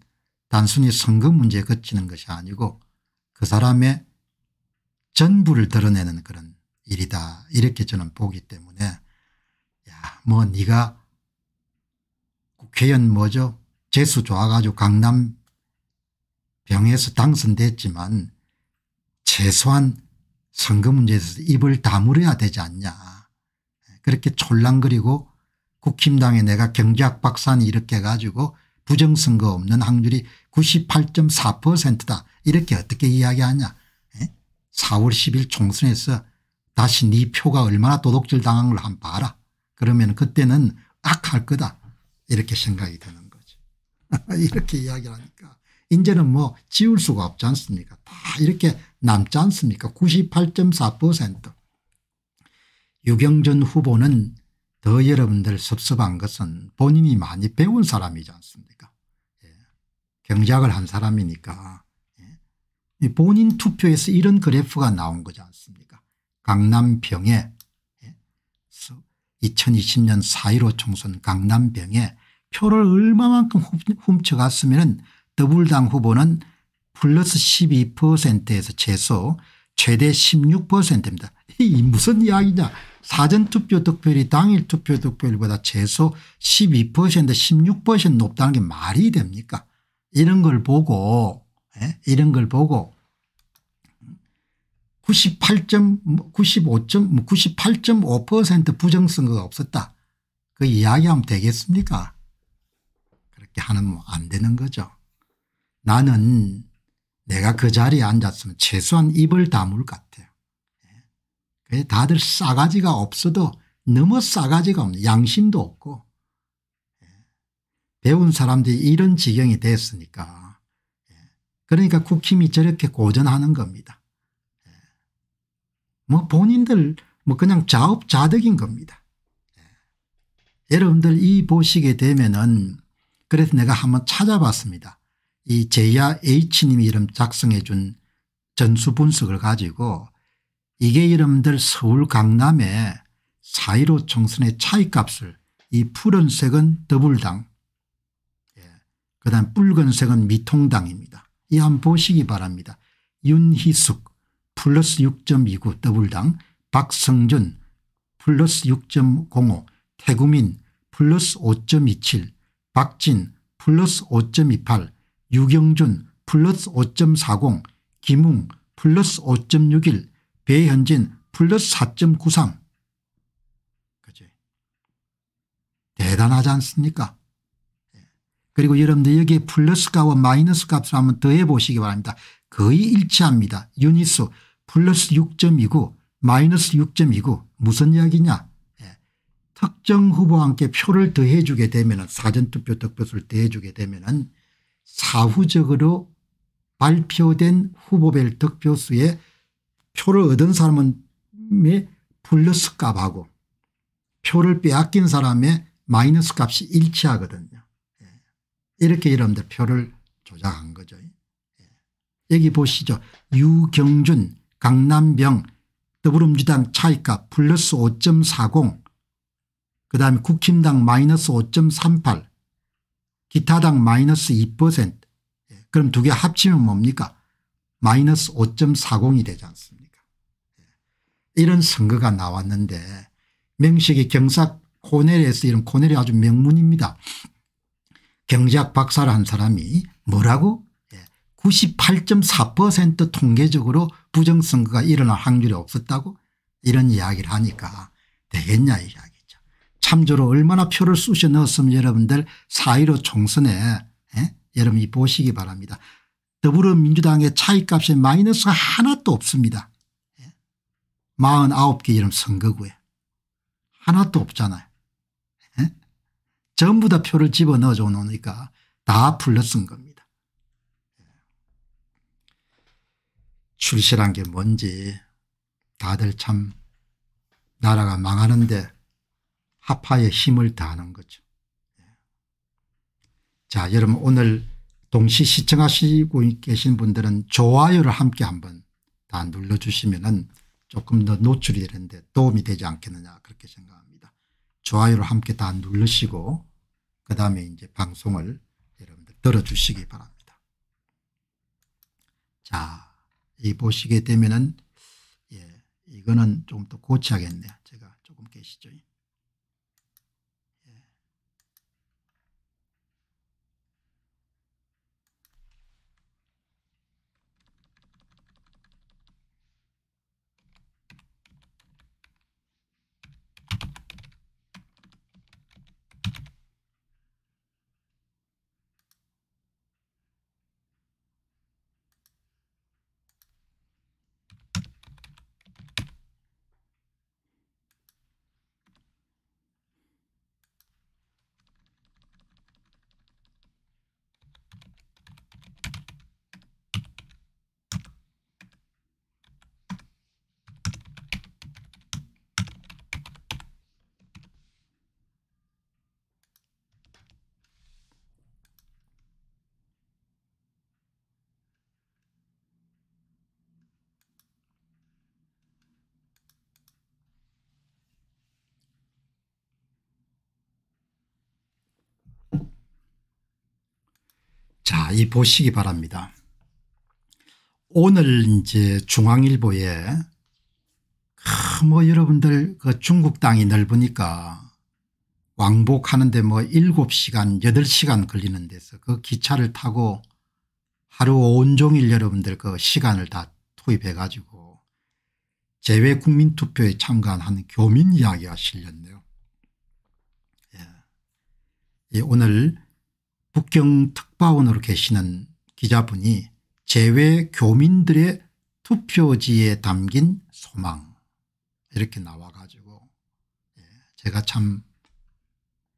단순히 선거 문제에 그치는 것이 아니고 그 사람의 전부를 드러내는 그런 일이다 이렇게 저는 보기 때문에 뭐 네가 국회의원 뭐죠 재수 좋아가지고 강남 병에서 당선됐지만 최소한 선거 문제에서 입을 다물어야 되지 않냐 그렇게 촐랑거리고 국힘당에 내가 경제학 박사니 이렇게 해 가지고 부정선거 없는 확률이 98.4%다 이렇게 어떻게 이야기하냐 4월 예? 10일 총선에서 다시 네 표가 얼마나 도둑질 당한 걸 한번 봐라. 그러면 그때는 악할 거다 이렇게 생각이 드는 거죠. [laughs] 이렇게 이야기를 하니까 이제는 뭐 지울 수가 없지 않습니까 다 이렇게 남지 않습니까 98.4% 유경전 후보는 더 여러분들 섭섭한 것은 본인이 많이 배운 사람이지 않습니까 예. 경작을 한 사람이니까 예. 본인 투표에서 이런 그래프가 나온 거지 않습니까 강남병에 2020년 4.15 총선 강남병에 표를 얼마만큼 훔쳐갔으면 더불당 후보는 플러스 12%에서 최소 최대 16%입니다. [laughs] 이 무슨 이야기냐 사전투표 득표율이 당일 투표 득표율보다 최소 12% 16% 높다는 게 말이 됩니까 이런 걸 보고 에? 예? 이런 걸 보고 9 8 5 부정선거가 없었다. 그 이야기하면 되겠습니까 그렇게 하면 뭐 안 되는 거죠. 나는 내가 그 자리에 앉았으면 최소한 입을 다물 것 같아요. 예. 다들 싸가지가 없어도 너무 싸가지가 없는 양심도 없고 예. 배운 사람들이 이런 지경이 됐으니까 예. 그러니까 국힘이 저렇게 고전하는 겁니다. 뭐 본인들 뭐 그냥 자업자득인 겁니다. 예. 여러분들 이 보시게 되면은 그래서 내가 한번 찾아봤습니다. 이 제야 H님이 름 작성해 준 전수 분석을 가지고 이게 여러분들 서울 강남의 4.15 총선의 차이값을 이 푸른색은 더불당 예. 그 다음 붉은색은 미통당입니다. 이 한번 보시기 바랍니다. 윤희숙 플러스 6.29 더블당 박성준 플러스 6.05 태구민 플러스 5.27 박진 플러스 5.28 유경준 플러스 5.40 김웅 플러스 5.61 배현진 플러스 4.93 그지 대단하지 않습니까 예. 그리고 여러분들 여기에 플러스 값과 마이너스 값을 한번 더해 보시기 바랍니다. 거의 일치합니다. 유니수 플러스 6점이고 마이너스 6점이고 무슨 이야기냐 예. 특정 후보와 함께 표를 더해 주게 되면 사전투표 득표수를 더해 주게 되면 사후적으로 발표된 후보별 득표수에 표를 얻은 사람의 플러스 값하고 표를 빼앗긴 사람의 마이너스 값이 일치하거든요. 예. 이렇게 여러분들 표를 조작한 거죠. 예. 여기 보시죠. 유경준 강남병 더불어민주당 차이값 플러스 5.40 그다음에 국힘당 마이너스 5.38 기타당 마이너스 2% 예, 그럼 두 개 합치면 뭡니까 마이너스 5.40이 되지 않습니까 예, 이런 선거가 나왔는데 명식이 경사 코넬에서 이런 코넬이 아주 명문입니다 경제학 박사를 한 사람이 뭐라고 98.4% 통계적으로 부정선거가 일어날 확률이 없었다고 이런 이야기를 하니까 되겠냐 이야기죠 참조로 얼마나 표를 쑤셔 넣었으면 여러분들 4.15 총선에 에? 예? 여러분이 보시기 바랍니다. 더불어민주당의 차이값에 마이너스가 하나도 없습니다. 49개 예? 이름 선거구에 하나도 없잖아요. 에? 예? 전부 다 표를 집어넣어 놓으니까 다 풀렸은 겁니다. 출신한 게 뭔지 다들 참 나라가 망하는데 하파의 힘을 다하는 거죠. 예. 자 여러분 오늘 동시 시청하시고 계신 분들은 좋아요를 함께 한번 다 눌러주시면 은 조금 더 노출이 되는데 도움이 되지 않겠느냐 그렇게 생각합니다. 좋아요를 함께 다 누르시고 그 다음에 이제 방송을 여러분들 들어주시기 바랍니다. 자이 보시게 되면은 예, 이거는 조금 더 고치하겠네요. 제가 조금 계시죠. 자 보시기 바랍니다. 오늘 이제 중앙일보에 뭐 여러분들 그 중국 땅이 넓으니까 왕복하는데 뭐 7시간 8시간 걸리는 데서 그 기차를 타고 하루 온종일 여러분들 그 시간을 다 투입해 가지고 재외 국민투표에 참가한 교민 이야기가 실렸네요. 예. 예 오늘 북경특파원으로 계시는 기자분이 제외 교민들의 투표지에 담긴 소망 이렇게 나와가지고 예, 제가 참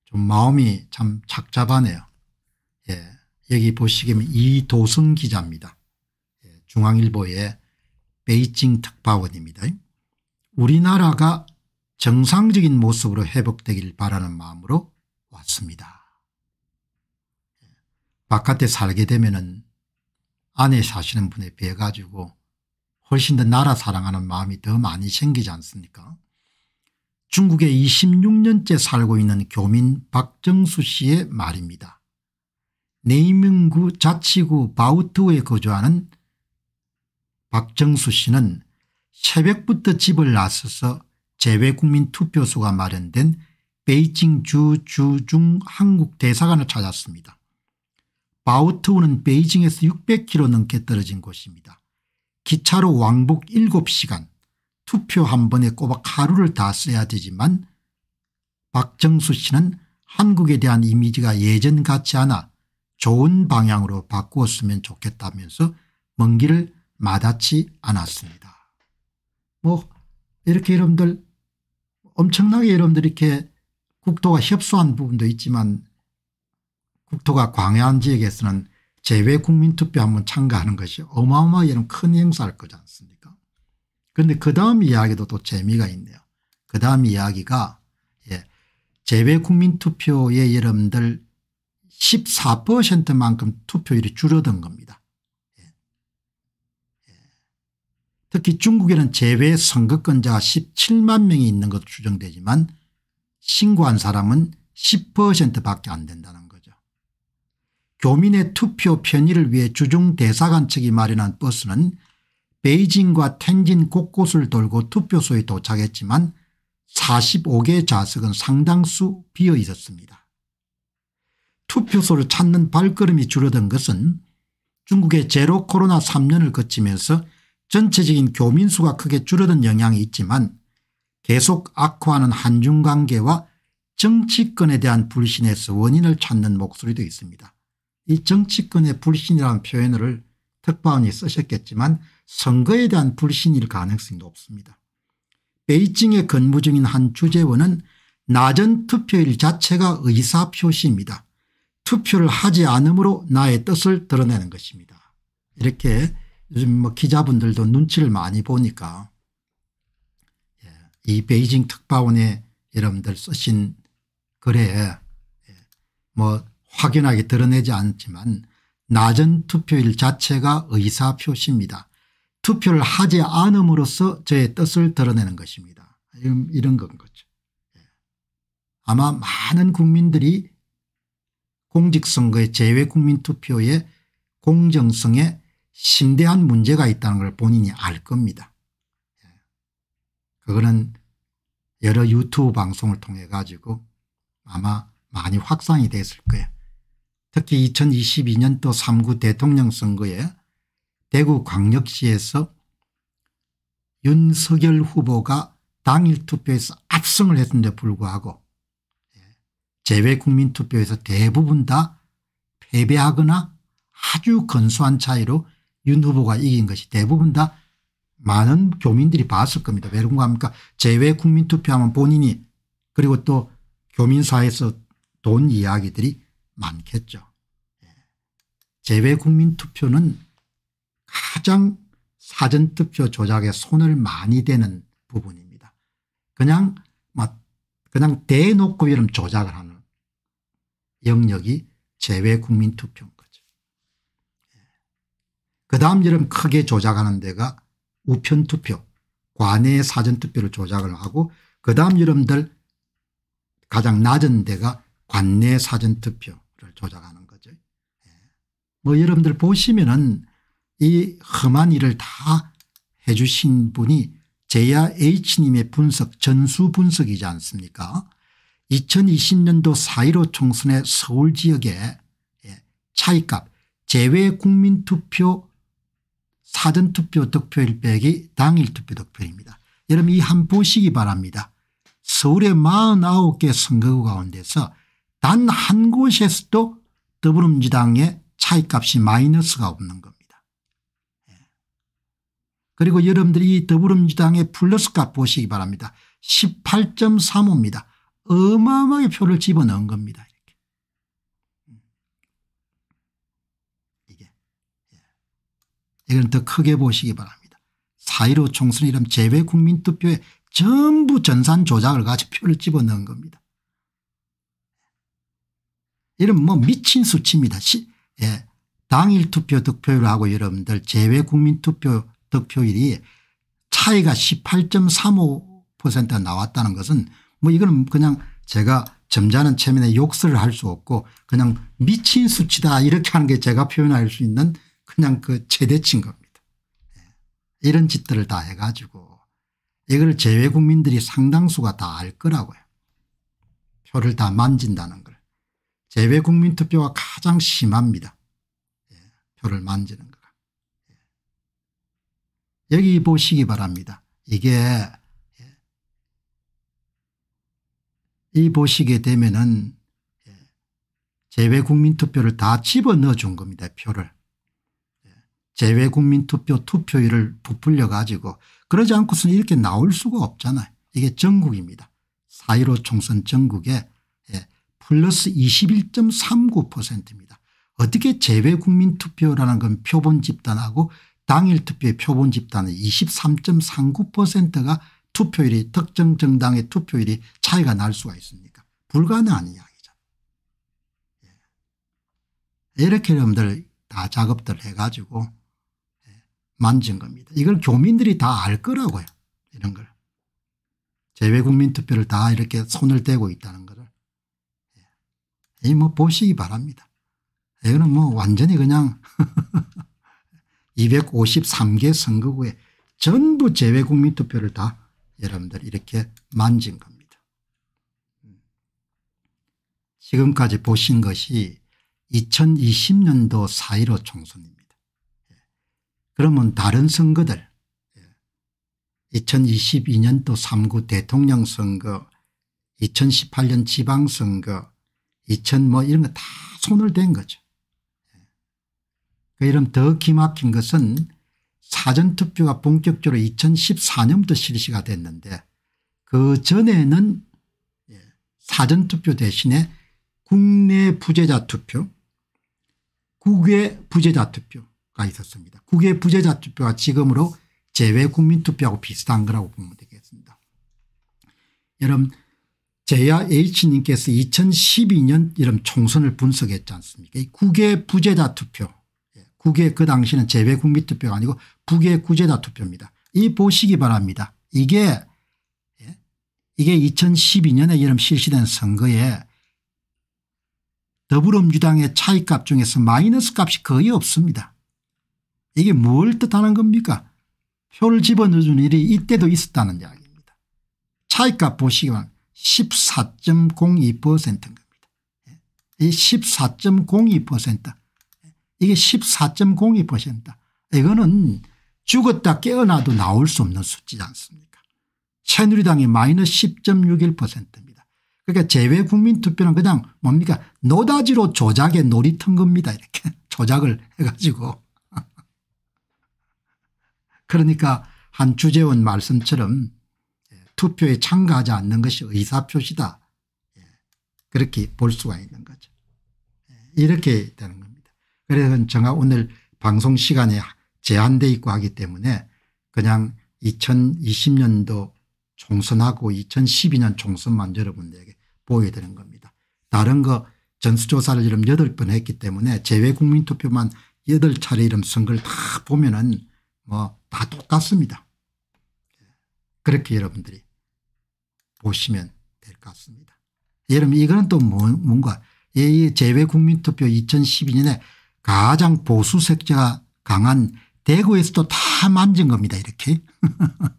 좀 마음이 참 착잡하네요. 예, 여기 보시면 이도승 기자입니다. 예, 중앙일보의 베이징 특파원입니다. 우리나라가 정상적인 모습으로 회복되길 바라는 마음으로 왔습니다. 바깥에 살게 되면은 안에 사시는 분에 비해 가지고 훨씬 더 나라 사랑하는 마음이 더 많이 생기지 않습니까 중국에 26년째 살고 있는 교민 박정수 씨의 말입니다. 네이밍구 자치구 바우트에 거주하는 박정수 씨는 새벽부터 집을 나서서 재외국민 투표소가 마련된 베이징 주주중 한국대사관을 찾았습니다. 마우트우는 베이징에서 600km 넘게 떨어진 곳입니다. 기차로 왕복 7시간 투표 한 번에 꼬박 하루를 다 써야 되지만 박정수 씨는 한국에 대한 이미지가 예전 같지 않아 좋은 방향으로 바꾸었으면 좋겠다면서 먼 길을 마다치 않았습니다. 뭐 이렇게 여러분들 엄청나게 여러분들 이렇게 국토가 협소한 부분도 있지만 국토가 광야한 지역에서는 재외 국민투표 한 번 참가하는 것이 어마어마하게 큰 행사일 거지 않습니까 그런데 그 다음 이야기도 또 재미가 있네요. 그 다음 이야기가 예, 재외 국민투표에 여러분들 14%만큼 투표율이 줄어든 겁니다. 예. 예. 특히 중국에는 재외 선거권자가 17만 명이 있는 것으로 추정되지만 신고한 사람은 10% 밖에 안 된다는 겁니다. 교민의 투표 편의를 위해 주중 대사관 측이 마련한 버스는 베이징과 텐진 곳곳을 돌고 투표소에 도착했지만 45개 좌석은 상당수 비어 있었습니다. 투표소를 찾는 발걸음이 줄어든 것은 중국의 제로 코로나 3년을 거치면서 전체적인 교민수가 크게 줄어든 영향이 있지만 계속 악화하는 한중관계와 정치권에 대한 불신에서 원인을 찾는 목소리도 있습니다. 이 정치권의 불신이라는 표현을 특파원이 쓰셨겠지만 선거에 대한 불신일 가능성이 높습니다. 베이징에 근무 중인 한 주재원은 낮은 투표일 자체가 의사표시입니다. 투표를 하지 않으므로 나의 뜻을 드러내는 것입니다. 이렇게 요즘 뭐 기자분들도 눈치를 많이 보니까 예, 이 베이징 특파원의 여러분들 쓰신 글에 예, 뭐 확연하게 드러내지 않지만 낮은 투표일 자체가 의사표시입니다. 투표를 하지 않음으로써 저의 뜻을 드러내는 것입니다. 이런 건 거죠. 예. 아마 많은 국민들이 공직선거의 제외국민투표의 공정성에 심대한 문제가 있다는 걸 본인이 알 겁니다. 예. 그거는 여러 유튜브 방송을 통해 가지고 아마 많이 확산이 됐을 거예요. 특히 2022년도 3구 대통령 선거에 대구 광역시에서 윤석열 후보가 당일 투표에서 압승을 했는데 불구하고 제외 예, 국민 투표에서 대부분 다 패배하거나 아주 건수한 차이로 윤 후보가 이긴 것이 대부분 다 많은 교민들이 봤을 겁니다. 왜 그런가 합니까 제외 국민 투표하면 본인이 그리고 또 교민사에서 돈 이야기들이 많겠죠. 예. 재외국민 투표는 가장 사전투표 조작에 손을 많이 대는 부분입니다. 그냥 막 그냥 대놓고 이런 조작을 하는 영역이 재외국민 투표인 거죠. 예. 그 다음 이름 크게 조작하는 데가 우편투표 관내 사전투표를 조작을 하고 그 다음 이름들 가장 낮은 데가 관내 사전투표 조작하는 거죠. 예. 뭐 여러분들 보시면은 이 험한 일을 다 해 주신 분이 제야 H님의 분석 전수 분석이지 않습니까 2020년도 4.15 총선의 서울 지역에 예, 차이값 제외 국민투표 사전투표 득표일 빼기 당일 투표 득표입니다. 여러분 이한 보시기 바랍니다. 서울의 49개 선거구 가운데서 단한 곳에서도 더불어민주당의 차이값이 마이너스가 없는 겁니다. 예. 그리고 여러분들이 더불어민주당의 플러스값 보시기 바랍니다. 18.35입니다. 어마어마하게 표를 집어넣은 겁니다. 음. 이게 예. 이건 더 크게 보시기 바랍니다. 4.15 총선이라면 제외국민투표에 전부 전산 조작을 가지고 표를 집어넣은 겁니다. 이런 뭐 미친 수치입니다. 시, 예. 당일 투표 득표율하고 여러분들 제외 국민 투표 득표율이 차이가 18.35%가 나왔다는 것은 뭐이거 그냥 제가 점잖은 체면에 욕설을 할 수 없고 그냥 미친 수치다 이렇게 하는 게 제가 표현할 수 있는 그냥 그 최대치인 겁니다. 예. 이런 짓들을 다 해가지고 이걸 제외 국민들이 상당수가 다 알 거라고요. 표를 다 만진다는 거. 재외 국민투표가 가장 심합니다. 예, 표를 만지는 거가. 예. 여기 보시기 바랍니다. 이게 예. 이 보시게 되면은 예, 재외 국민투표를 다 집어넣어 준 겁니다. 표를. 예, 재외 국민투표 투표율을 부풀려 가지고 그러지 않고서는 이렇게 나올 수가 없잖아요. 이게 전국입니다. 4.15 총선 전국에 플러스 21.39%입니다. 어떻게 재외국민 투표라는 건 표본 집단하고 당일 투표의 표본 집단의 23.39%가 투표율이 특정 정당의 투표율이 차이가 날 수가 있습니까 불가능한 이야기죠. 예. 이렇게 여러분들 다 작업들 해가지고 예, 만진 겁니다. 이걸 교민들이 다 알 거라고요. 이런 걸. 재외국민 투표를 다 이렇게 손을 대고 있다는 걸. 이뭐 보시기 바랍니다. 이거는 뭐 완전히 그냥 253개 [laughs] 선거구에 전부 제외 국민투표를 다 여러분들 이렇게 만진 겁니다. 음. 지금까지 보신 것이 2020년도 4.15 총선입니다. 예. 그러면 다른 선거들 2022년도 예. 3구 대통령 선거 2018년 지방선거 이천 뭐 이런 거 다 손을 댄 거죠. 그 이런 더 기막힌 것은 사전투표가 본격적으로 2014년부터 실시가 됐는데 그 전에는 예, 사전투표 대신에 국내 부재자 투표 국외 부재자 투표가 있었습니다. 국외 부재자 투표가 지금으로 재외 국민투표하고 비슷한 거라고 보면 되겠습니다. 여러분 제야 H님께서 2012년 이런 총선을 분석했지 않습니까 국외 부재자 투표 예, 국외 그 당시는 재외 국민 투표가 아니고 국외 구제자 투표입니다. 이 보시기 바랍니다. 이게 예, 이게 2012년에 여름 실시된 선거에 더불어민주당의 차이값 중에서 마이너스 값이 거의 없습니다. 이게 뭘 뜻하는 겁니까? 표를 집어넣어 일이 이때도 있었다는 이야기입니다. 차이값 보시기 바랍니다. 14.02%입니다. 예. 이14.02% 예. 이게 14.02% 이거는 죽었다 깨어나도 나올 수 없는 숫자지 않습니까 새누리당이 마이너스 10.61%입니다. 그러니까 재외국민투표는 그냥 뭡니까 노다지로 조작에 놀이 튼 겁니다. 이렇게 [laughs] 조작을 해가지고 [laughs] 그러니까 한 주재원 말씀처럼 투표에 참가하지 않는 것이 의사표시다. 예. 그렇게 볼 수가 있는 거죠. 예. 이렇게 되는 겁니다. 그래서 제가 오늘 방송 시간에 제한되어 있고 하기 때문에 그냥 2020년도 총선하고 2012년 총선만 여러분들에게 보여드리는 겁니다. 다른 거 전수조사를 이름 8번 했기 때문에 제외국민투표만 8차례 이름 선거를 다 보면은 뭐 다 똑같습니다. 예. 그렇게 여러분들이 보시면 될 것 같습니다. 여러분 이거는 또 뭐, 뭔가 예, 이 재외국민투표 2012년에 가장 보수 색채가 강한 대구에서도 다 만진 겁니다 이렇게. [laughs]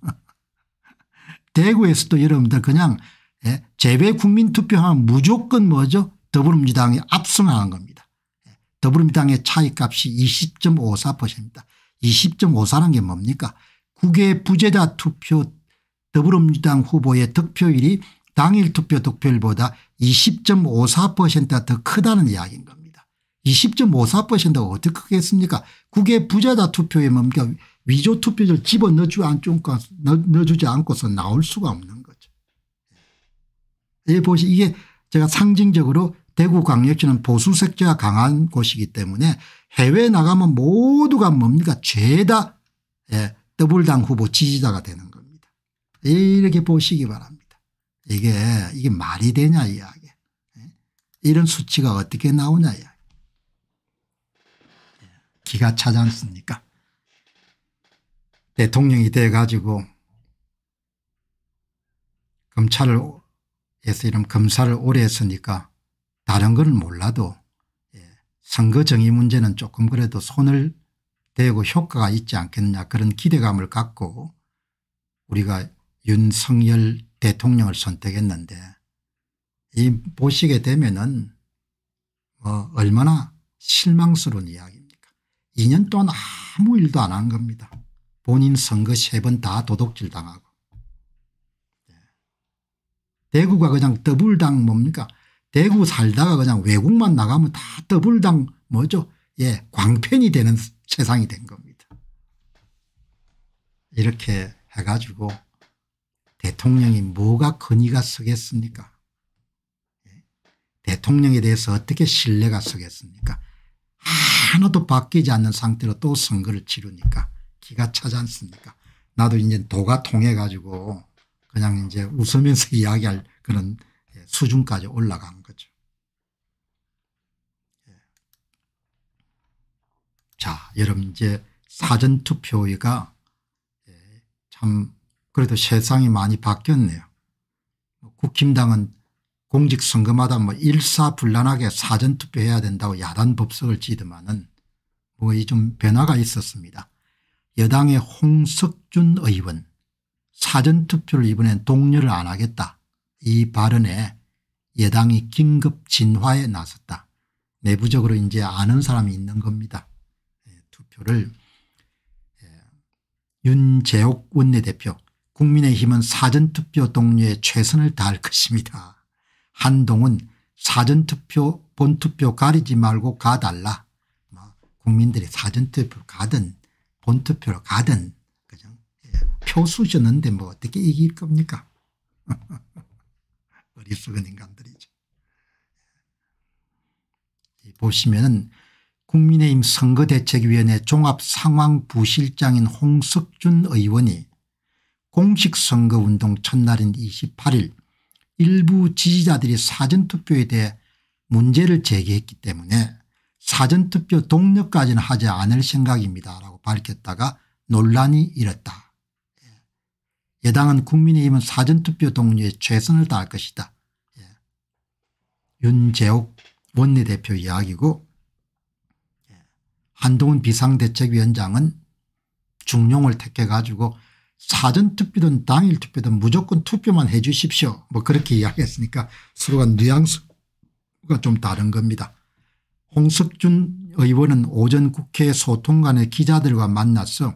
대구에서도 여러분들 그냥 예, 재외국민투표하면 무조건 뭐죠 더불어민주당이 압승하 겁니다. 예, 더불어민주당의 차이값이 20.54%입니다. 20.54라는 게 뭡니까 국외 부재자 투표 더불어민주당 후보의 득표율이 당일 투표 득표율보다 20.54%가 더 크다는 이야기인 겁니다. 20.54%가 어떻게 크겠습니까 국외 부자다 투표에 뭡니까 위조 투표를 집어넣어주지 않고 넣어주지 않고서 나올 수가 없는 거죠. 예, 보시 이게 제가 상징적으로 대구 광역시는 보수 색채가 강한 곳이기 때문에 해외 나가면 모두가 뭡니까 죄다 예, 더블당 후보 지지자가 되는 이렇게 보시기 바랍니다. 이게 이게 말이 되냐 이야기. 예? 이런 수치가 어떻게 나오냐 이야기. 예. 기가 차지 않습니까? 대통령이 돼가지고 검찰을 해서 이런 검사를 오래 했으니까 다른 건 몰라도 예, 선거 정의 문제는 조금 그래도 손을 대고 효과가 있지 않겠느냐 그런 기대감을 갖고 우리가 윤석열 대통령을 선택했는데 이 보시게 되면은 뭐 얼마나 실망스러운 이야기입니까 2년 동안 아무 일도 안 한 겁니다. 본인 선거 3번다 도둑질 당하고 네. 대구가 그냥 더블당 뭡니까 대구 살다가 그냥 외국만 나가면 다 더블당 뭐죠 예 광팬이 되는 세상이 된 겁니다. 이렇게 해가지고 대통령이 뭐가 건의가 서겠습니까 예? 대통령에 대해서 어떻게 신뢰가 서겠습니까 하나도 바뀌지 않는 상태로 또 선거를 치르니까 기가 차지 않습니까 나도 이제 도가 통해 가지고 그냥 이제 웃으면서 [laughs] 이야기할 그런 예, 수준까지 올라간 거죠. 예. 자 여러분 이제 사전투표가 참 그래도 세상이 많이 바뀌었네요. 뭐 국힘당은 공직선거마다 뭐 일사불란하게 사전투표해야 된다고 야단 법석을 지더만은 뭐이 좀 변화가 있었습니다. 여당의 홍석준 의원 사전투표를 이번엔 동료를 안 하겠다 이 발언에 여당이 긴급 진화에 나섰다. 내부적으로 이제 아는 사람이 있는 겁니다. 예, 투표를 예, 윤재옥 원내대표 국민의힘은 사전투표 동료에 최선을 다할 것입니다. 한동훈 사전투표 본투표 가리지 말고 가달라. 뭐, 국민들이 사전투표 가든 본투표로 가든 그죠? 예, 표수 줬는데 뭐 어떻게 이길 겁니까? [laughs] 어리석은 인간들이죠. 예. 보시면은 국민의힘 선거대책위원회 종합상황부실장인 홍석준 의원이 공식 선거운동 첫날인 28일 일부 지지자들이 사전투표에 대해 문제를 제기했기 때문에 사전투표 동력까지는 하지 않을 생각입니다 라고 밝혔다가 논란이 일었다. 여당은 국민의힘은 사전투표 동료에 최선을 다할 것이다. 예. 윤재옥 원내대표 이야기고 예. 한동훈 비상대책위원장은 중용을 택해 가지고 사전투표든 당일투표든 무조건 투표만 해 주십시오. 뭐 그렇게 이야기했으니까 서로가 뉘앙스가 좀 다른 겁니다. 홍석준 의원은 오전 국회 소통관의 기자들과 만났어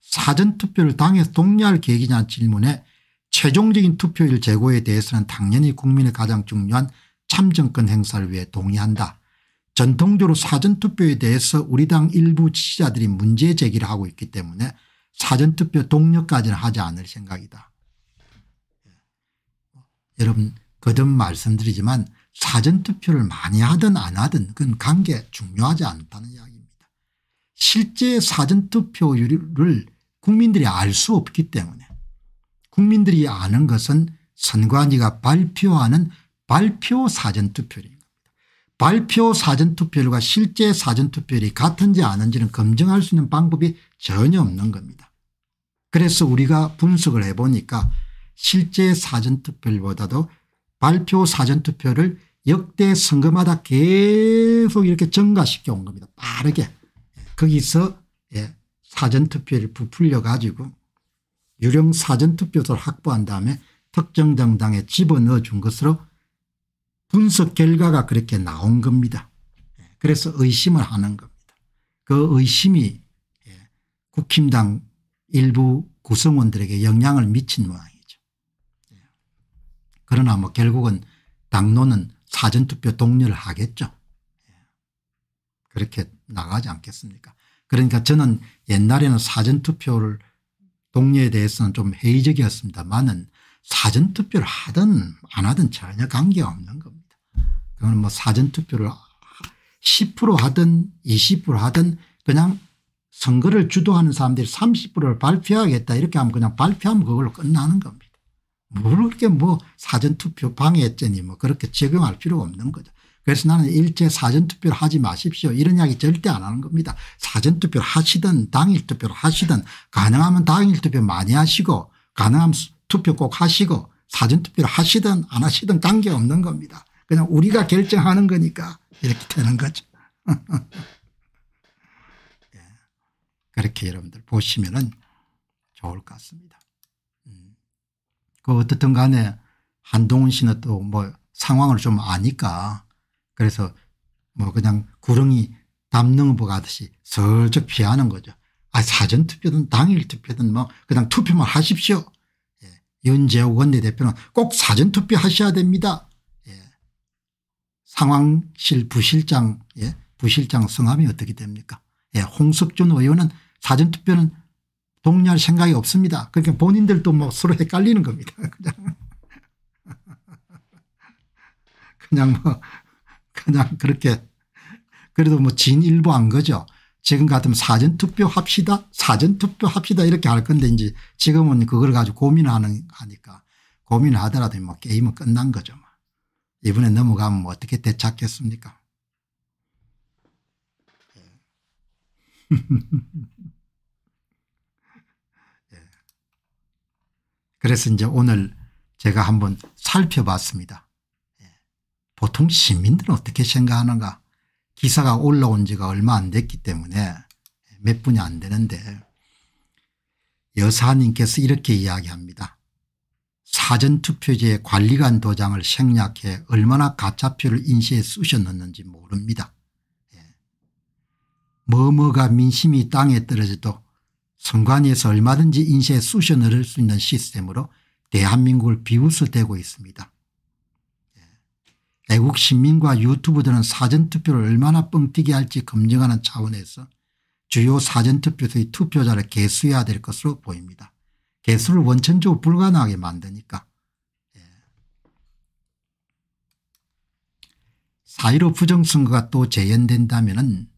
사전투표를 당에서 독려할 계기냐 는 질문에 최종적인 투표율 제고에 대해서는 당연히 국민의 가장 중요한 참정권 행사를 위해 동의한다. 전통적으로 사전투표에 대해서 우리 당 일부 지지자들이 문제 제기를 하고 있기 때문에 사전투표 동력까지는 하지 않을 생각이다. 예. 여러분 거듭 말씀드리지만 사전투표를 많이 하든 안 하든 그건 관계 중요하지 않다는 이야기입니다. 실제 사전투표율을 국민들이 알 수 없기 때문에 국민들이 아는 것은 선관위가 발표하는 발표 사전투표입니다. 발표 사전투표율과 실제 사전투표율이 같은지 아닌지는 검증할 수 있는 방법이 전혀 없는 겁니다. 그래서 우리가 분석을 해보니까 실제 사전투표율보다도 발표 사전투표를 역대 선거마다 계속 이렇게 증가시켜 온 겁니다. 빠르게 거기서 예, 사전투표를 부풀려 가지고 유령 사전투표소를 확보한 다음에 특정 정당에 집어넣어 준 것으로 분석 결과가 그렇게 나온 겁니다. 예, 그래서 의심을 하는 겁니다. 그 의심이 예, 국힘당 일부 구성원들에게 영향을 미친 모양이죠. 예, 그러나 뭐 결국은 당론은 사전투표 독려를 하겠죠. 그렇게 나가지 않겠습니까 그러니까 저는 옛날에는 사전투표를 동료에 대해서는 좀 회의적이었습니다만은 사전투표를 하든 안 하든 전혀 관계없는 겁니다. 그거는 뭐 사전투표를 10% 하든 20% 하든 그냥 선거를 주도하는 사람들이 30%를 발표하겠다 이렇게 하면 그냥 발표하면 그걸로 끝나는 겁니다. 그렇게 뭐 사전투표 방해했더니 뭐 그렇게 적용할 필요가 없는 거죠. 그래서 나는 일제 사전투표를 하지 마십시오 이런 이야기 절대 안 하는 겁니다. 사전투표를 하시든 당일투표를 하시든 가능하면 당일투표 많이 하시고 가능하면 투표 꼭 하시고 사전투표를 하시든 안 하시든 관계없는 겁니다. 그냥 우리가 결정하는 거니까 이렇게 되는 거죠. [laughs] 예. 그렇게 여러분들 보시면은 좋을 것 같습니다. 음. 그 어떻든 간에 한동훈 씨는 또 뭐 상황을 좀 아니까 그래서 뭐 그냥 구렁이 담는 법 하듯이 슬쩍 피하는 거죠. 아 사전투표든 당일투표든 뭐 그냥 투표만 하십시오. 예. 윤재욱 원내대표는 꼭 사전투표 하셔야 됩니다. 상황실 부실장 예 부실장 성함이 어떻게 됩니까 예 홍석준 의원은 사전투표는 동의할 생각이 없습니다. 그러니까 본인들도 뭐 서로 헷갈리는 겁니다. [laughs] 그냥 그냥 뭐 그냥 그렇게 그래도 뭐 진일보한 거죠. 지금 같으면 사전투표 합시다 사전투표 합시다 이렇게 할 건데 이제 지금은 그걸 가지고 고민하는 하 고민하더라도 뭐 게임은 끝난 거죠. 뭐. 이번에 넘어가면 어떻게 되찾겠습니까? 예. [laughs] 예. 그래서 이제 오늘 제가 한번 살펴봤습니다. 예. 보통 시민들은 어떻게 생각하는가 기사가 올라온 지가 얼마 안 됐기 때문에 몇 분이 안 되는데 여사님께서 이렇게 이야기합니다. 사전투표제 관리관 도장을 생략해 얼마나 가짜표를 인쇄에 쑤셔넣는지 모릅니다. 예. 뭐뭐가 민심이 땅에 떨어져도 선관위에서 얼마든지 인쇄에 쑤셔넣을 수 있는 시스템으로 대한민국을 비웃어대고 있습니다. 애국 예. 신민과 유튜브들은 사전투표를 얼마나 뻥튀기 할지 검증하는 차원에서 주요 사전투표소의 투표자를 개수해야 될 것으로 보입니다. 개수를 원천적으로 불가능하게 만드니까. 예. 사1로 부정선거가 또 재연된다면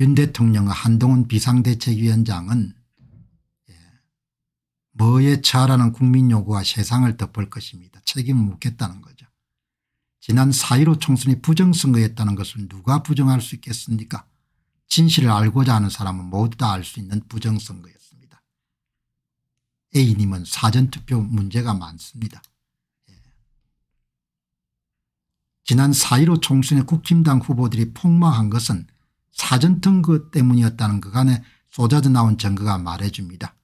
윤 대통령과 한동훈 비상대책위원장은 예, 뭐에 처라는 국민 요구와 세상을 덮을 것입니다. 책임을 묻겠다는 거죠. 지난 4.15 총선이 부정선거였다는 것을 누가 부정할 수 있겠습니까? 진실을 알고자 하는 사람은 모두 다 알 수 있는 부정선거였습 A님은 사전투표 문제가 많습니다. 예. 지난 4.15 총선의 국힘당 후보들이 폭망한 것은 사전선거 때문이었다는 그간에 쏟아져 나온 증거가 말해줍니다.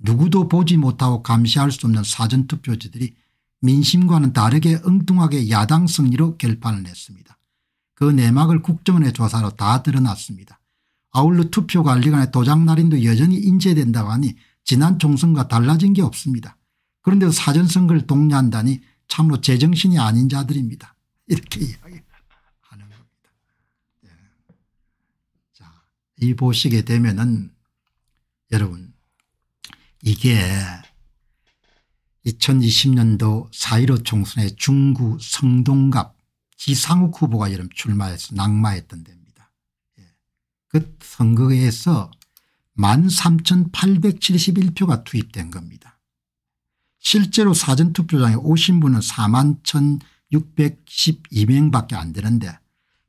누구도 보지 못하고 감시할 수 없는 사전투표지들이 민심과는 다르게 엉뚱하게 야당 승리로 결판을 냈습니다. 그 내막을 국정원의 조사로 다 드러났습니다. 아울러 투표관리관의 도장 날인도 여전히 인재된다고 하니 지난 총선과 달라진 게 없습니다. 그런데 사전선거를 독려한다니 참으로 제정신이 아닌 자들입니다. [laughs] 이렇게 이야기하는 겁니다. 예. 자, 이 보시게 되면은 여러분 이게 2020년도 4.15 총선의 중구 성동갑 기상욱 후보가 여름 출마해서 낙마했던 데입니다. 예. 그 선거에서 13,871표가 투입된 겁니다. 실제로 사전투표장에 오신 분은 41,612명밖에 안 되는데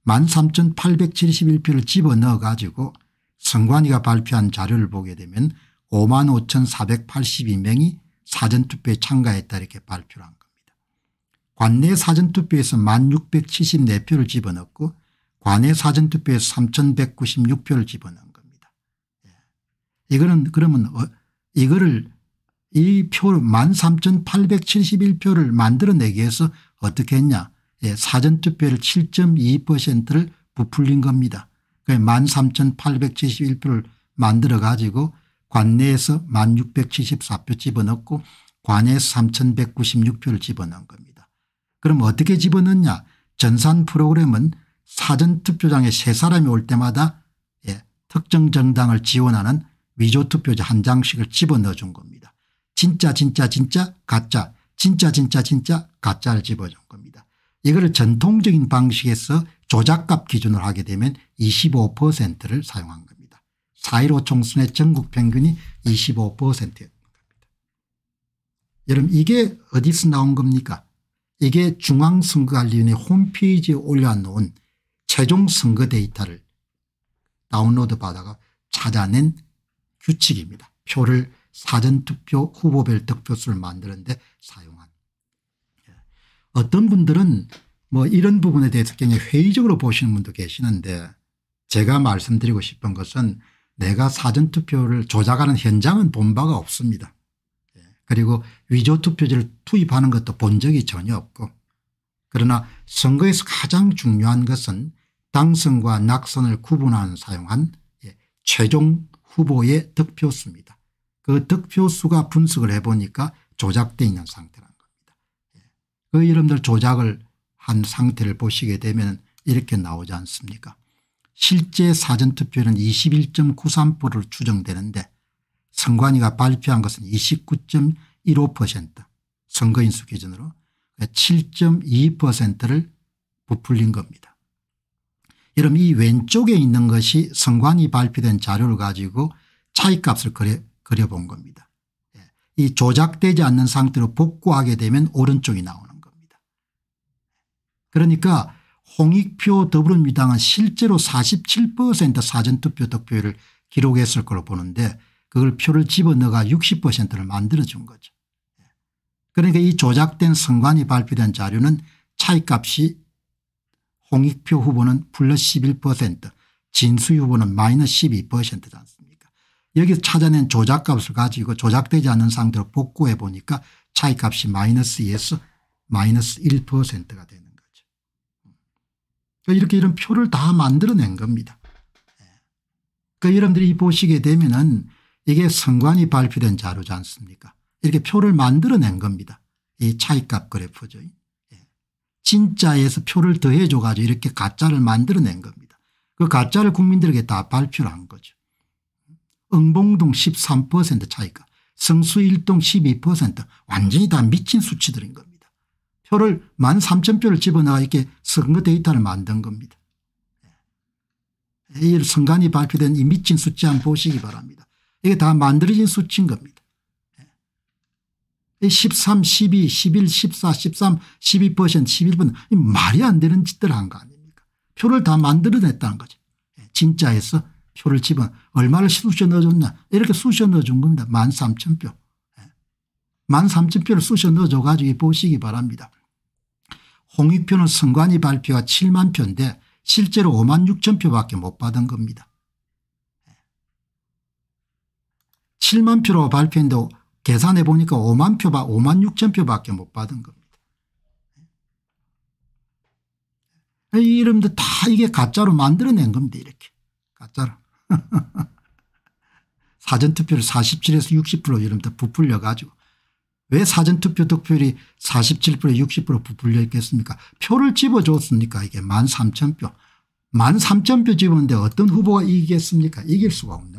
13,871표를 집어넣어 가지고 선관위가 발표한 자료를 보게 되면 55,482명이 사전투표에 참가했다 이렇게 발표를 한 겁니다. 관내 사전투표에서 1,674표를 집어넣고 관내 사전투표에서 3,196표를 집어넣은 이거는 그러면 어 이거를 이 표를 13,871표를 만들어내기 위해서 어떻게 했냐 예, 사전투표를 7.2%를 부풀린 겁니다. 그러 13,871표를 만들어 가지고 관내에서 1,674표 집어넣고 관에서 3,196표를 집어넣은 겁니다. 그럼 어떻게 집어넣냐 전산 프로그램은 사전투표장에 세 사람이 올 때마다 예, 특정 정당을 지원하는 위조 투표지 한 장씩을 집어넣어 준 겁니다. 진짜 진짜 진짜 가짜 진짜 진짜 진짜 가짜를 집어준 겁니다. 이거를 전통적인 방식에서 조작값 기준으로 하게 되면 25%를 사용한 겁니다. 4.15 총선의 전국 평균이 25%였던 겁니다. 여러분 이게 어디서 나온 겁니까 이게 중앙선거관리위원회 홈페이지에 올려놓은 최종 선거 데이터를 다운로드 받아가 찾아낸 규칙입니다. 표를 사전투표 후보별 득표수를 만드는 데 사용한 예. 어떤 분들은 뭐 이런 부분에 대해서 굉장히 회의적으로 보시는 분도 계시는데 제가 말씀드리고 싶은 것은 내가 사전투표를 조작하는 현장은 본 바가 없습니다. 예. 그리고 위조투표지를 투입하는 것도 본 적이 전혀 없고 그러나 선거에서 가장 중요한 것은 당선과 낙선을 구분하는 사용한 예, 최종 후보의 득표수입니다. 그 득표수가 분석을 해보니까 조작되어 있는 상태라는 겁니다. 예. 그 여러분들 조작을 한 상태를 보시게 되면 이렇게 나오지 않습니까 실제 사전투표는 21.93%로 추정되는데 선관위가 발표한 것은 29.15% 선거인수 기준으로 7.2%를 부풀린 겁니다. 여러분 이 왼쪽에 있는 것이 성관이 발표된 자료를 가지고 차이값을 그려, 그려본 겁니다. 예. 이 조작되지 않는 상태로 복구하게 되면 오른쪽이 나오는 겁니다. 그러니까 홍익표 더불어민주당은 실제로 47% 사전투표 득표율을 기록했을 걸로 보는데 그걸 표를 집어넣어가 60%를 만들어준 거죠. 예. 그러니까 이 조작된 선관이 발표된 자료는 차이값이 홍익표 후보는 플러스 11% 진수 후보는 마이너스 12%지 않습니까 여기서 찾아낸 조작값을 가지고 조작되지 않은 상대로 복구해 보니까 차이값이 마이너스 2에서 마이너스 1%가 되는 거죠. 그러니까 이렇게 이런 표를 다 만들어낸 겁니다. 예. 그러니까 여러분들이 보시게 되면 은 이게 선관위 발표된 자료지 않습니까 이렇게 표를 만들어낸 겁니다. 이 차이값 그래프죠. 진짜에서 표를 더해줘 가지고 이렇게 가짜를 만들어낸 겁니다. 그 가짜를 국민들에게 다 발표를 한 거죠. 응봉동 13% 차이가 성수일동 12% 완전히 다 미친 수치들인 겁니다. 표를 1 3 0표를 집어넣어 이렇게 선거 데이터를 만든 겁니다. 이 예. 선관위 발표된 이 미친 수치 한 보시기 바랍니다. 이게 다 만들어진 수치인 겁니다. 13, 12, 11, 14, 13, 12% 11% 말이 안 되는 짓들 한 거 아닙니까 표를 다 만들어냈다는 거죠. 예, 진짜에서 표를 집어 얼마를 쑤셔 넣어줬냐 이렇게 쑤셔 넣어준 겁니다. 13,000표. 13,000표를 예. 쑤셔 넣어줘가지고 보시기 바랍니다. 홍익표는 선관위 발표가 7만 표인데 실제로 5만 6천 표밖에 못 받은 겁니다. 7만 예. 표로 발표했는데 계산해 보니까 5만 표 5만 6천 표밖에 못 받은 겁니다. 이 이름도 다 이게 가짜로 만들어낸 겁니다. 이렇게 가짜로 [laughs] 사전투표를 47에서 60% 이름 다 부풀려 가지고 왜 사전투표 득표율이 47% 60% 부풀려 있겠습니까 표를 집어줬습니까 이게 1 3 0표1 3 0표 집었는데 어떤 후보가 이기겠습니까 이길 수가 없는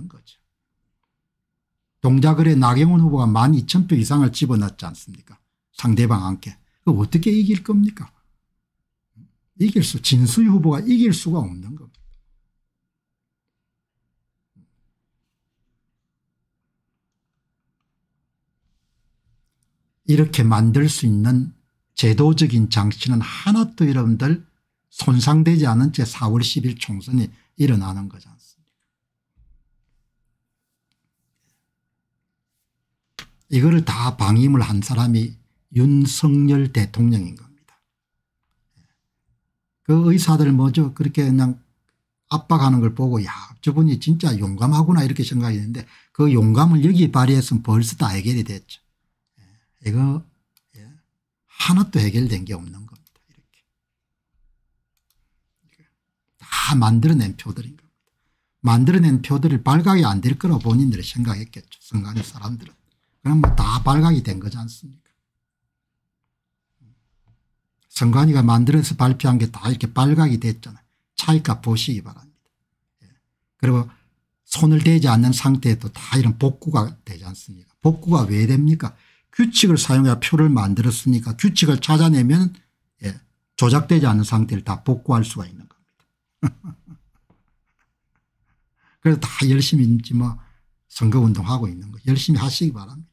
동작을에 나경원 후보가 12,000표 이상을 집어넣지 않습니까 상대방 함께 어떻게 이길 겁니까 이길 수 진수희 후보가 이길 수가 없는 겁니다. 이렇게 만들 수 있는 제도적인 장치는 하나도 여러분들 손상되지 않은 채 4월 10일 총선이 일어나는 거지 않습니까 이거를 다 방임을 한 사람이 윤석열 대통령인 겁니다. 그 의사들 뭐죠 그렇게 그냥 압박하는 걸 보고 야 저분이 진짜 용감하구나 이렇게 생각했는데 그 용감을 여기 발휘했으면 벌써 다 해결이 됐죠. 예, 이거 하나도 예, 해결된 게 없는 겁니다. 이렇게. 다 만들어낸 표들인 겁니다. 만들어낸 표들을 발각이 안 될 거라고 본인들이 생각했겠죠. 순간의 사람들은. 그럼 뭐다 발각이 된 거지 않습니까? 선관위가 만들어서 발표한 게 다 이렇게 발각이 됐잖아요. 차이값 보시기 바랍니다. 예. 그리고 손을 대지 않는 상태에도 다 이런 복구가 되지 않습니까? 복구가 왜 됩니까? 규칙을 사용해 표를 만들었으니까 규칙을 찾아내면 예, 조작되지 않은 상태를 다 복구할 수가 있는 겁니다. [laughs] 그래서 다 열심히 이제 뭐 선거운동하고 있는 거 열심히 하시기 바랍니다.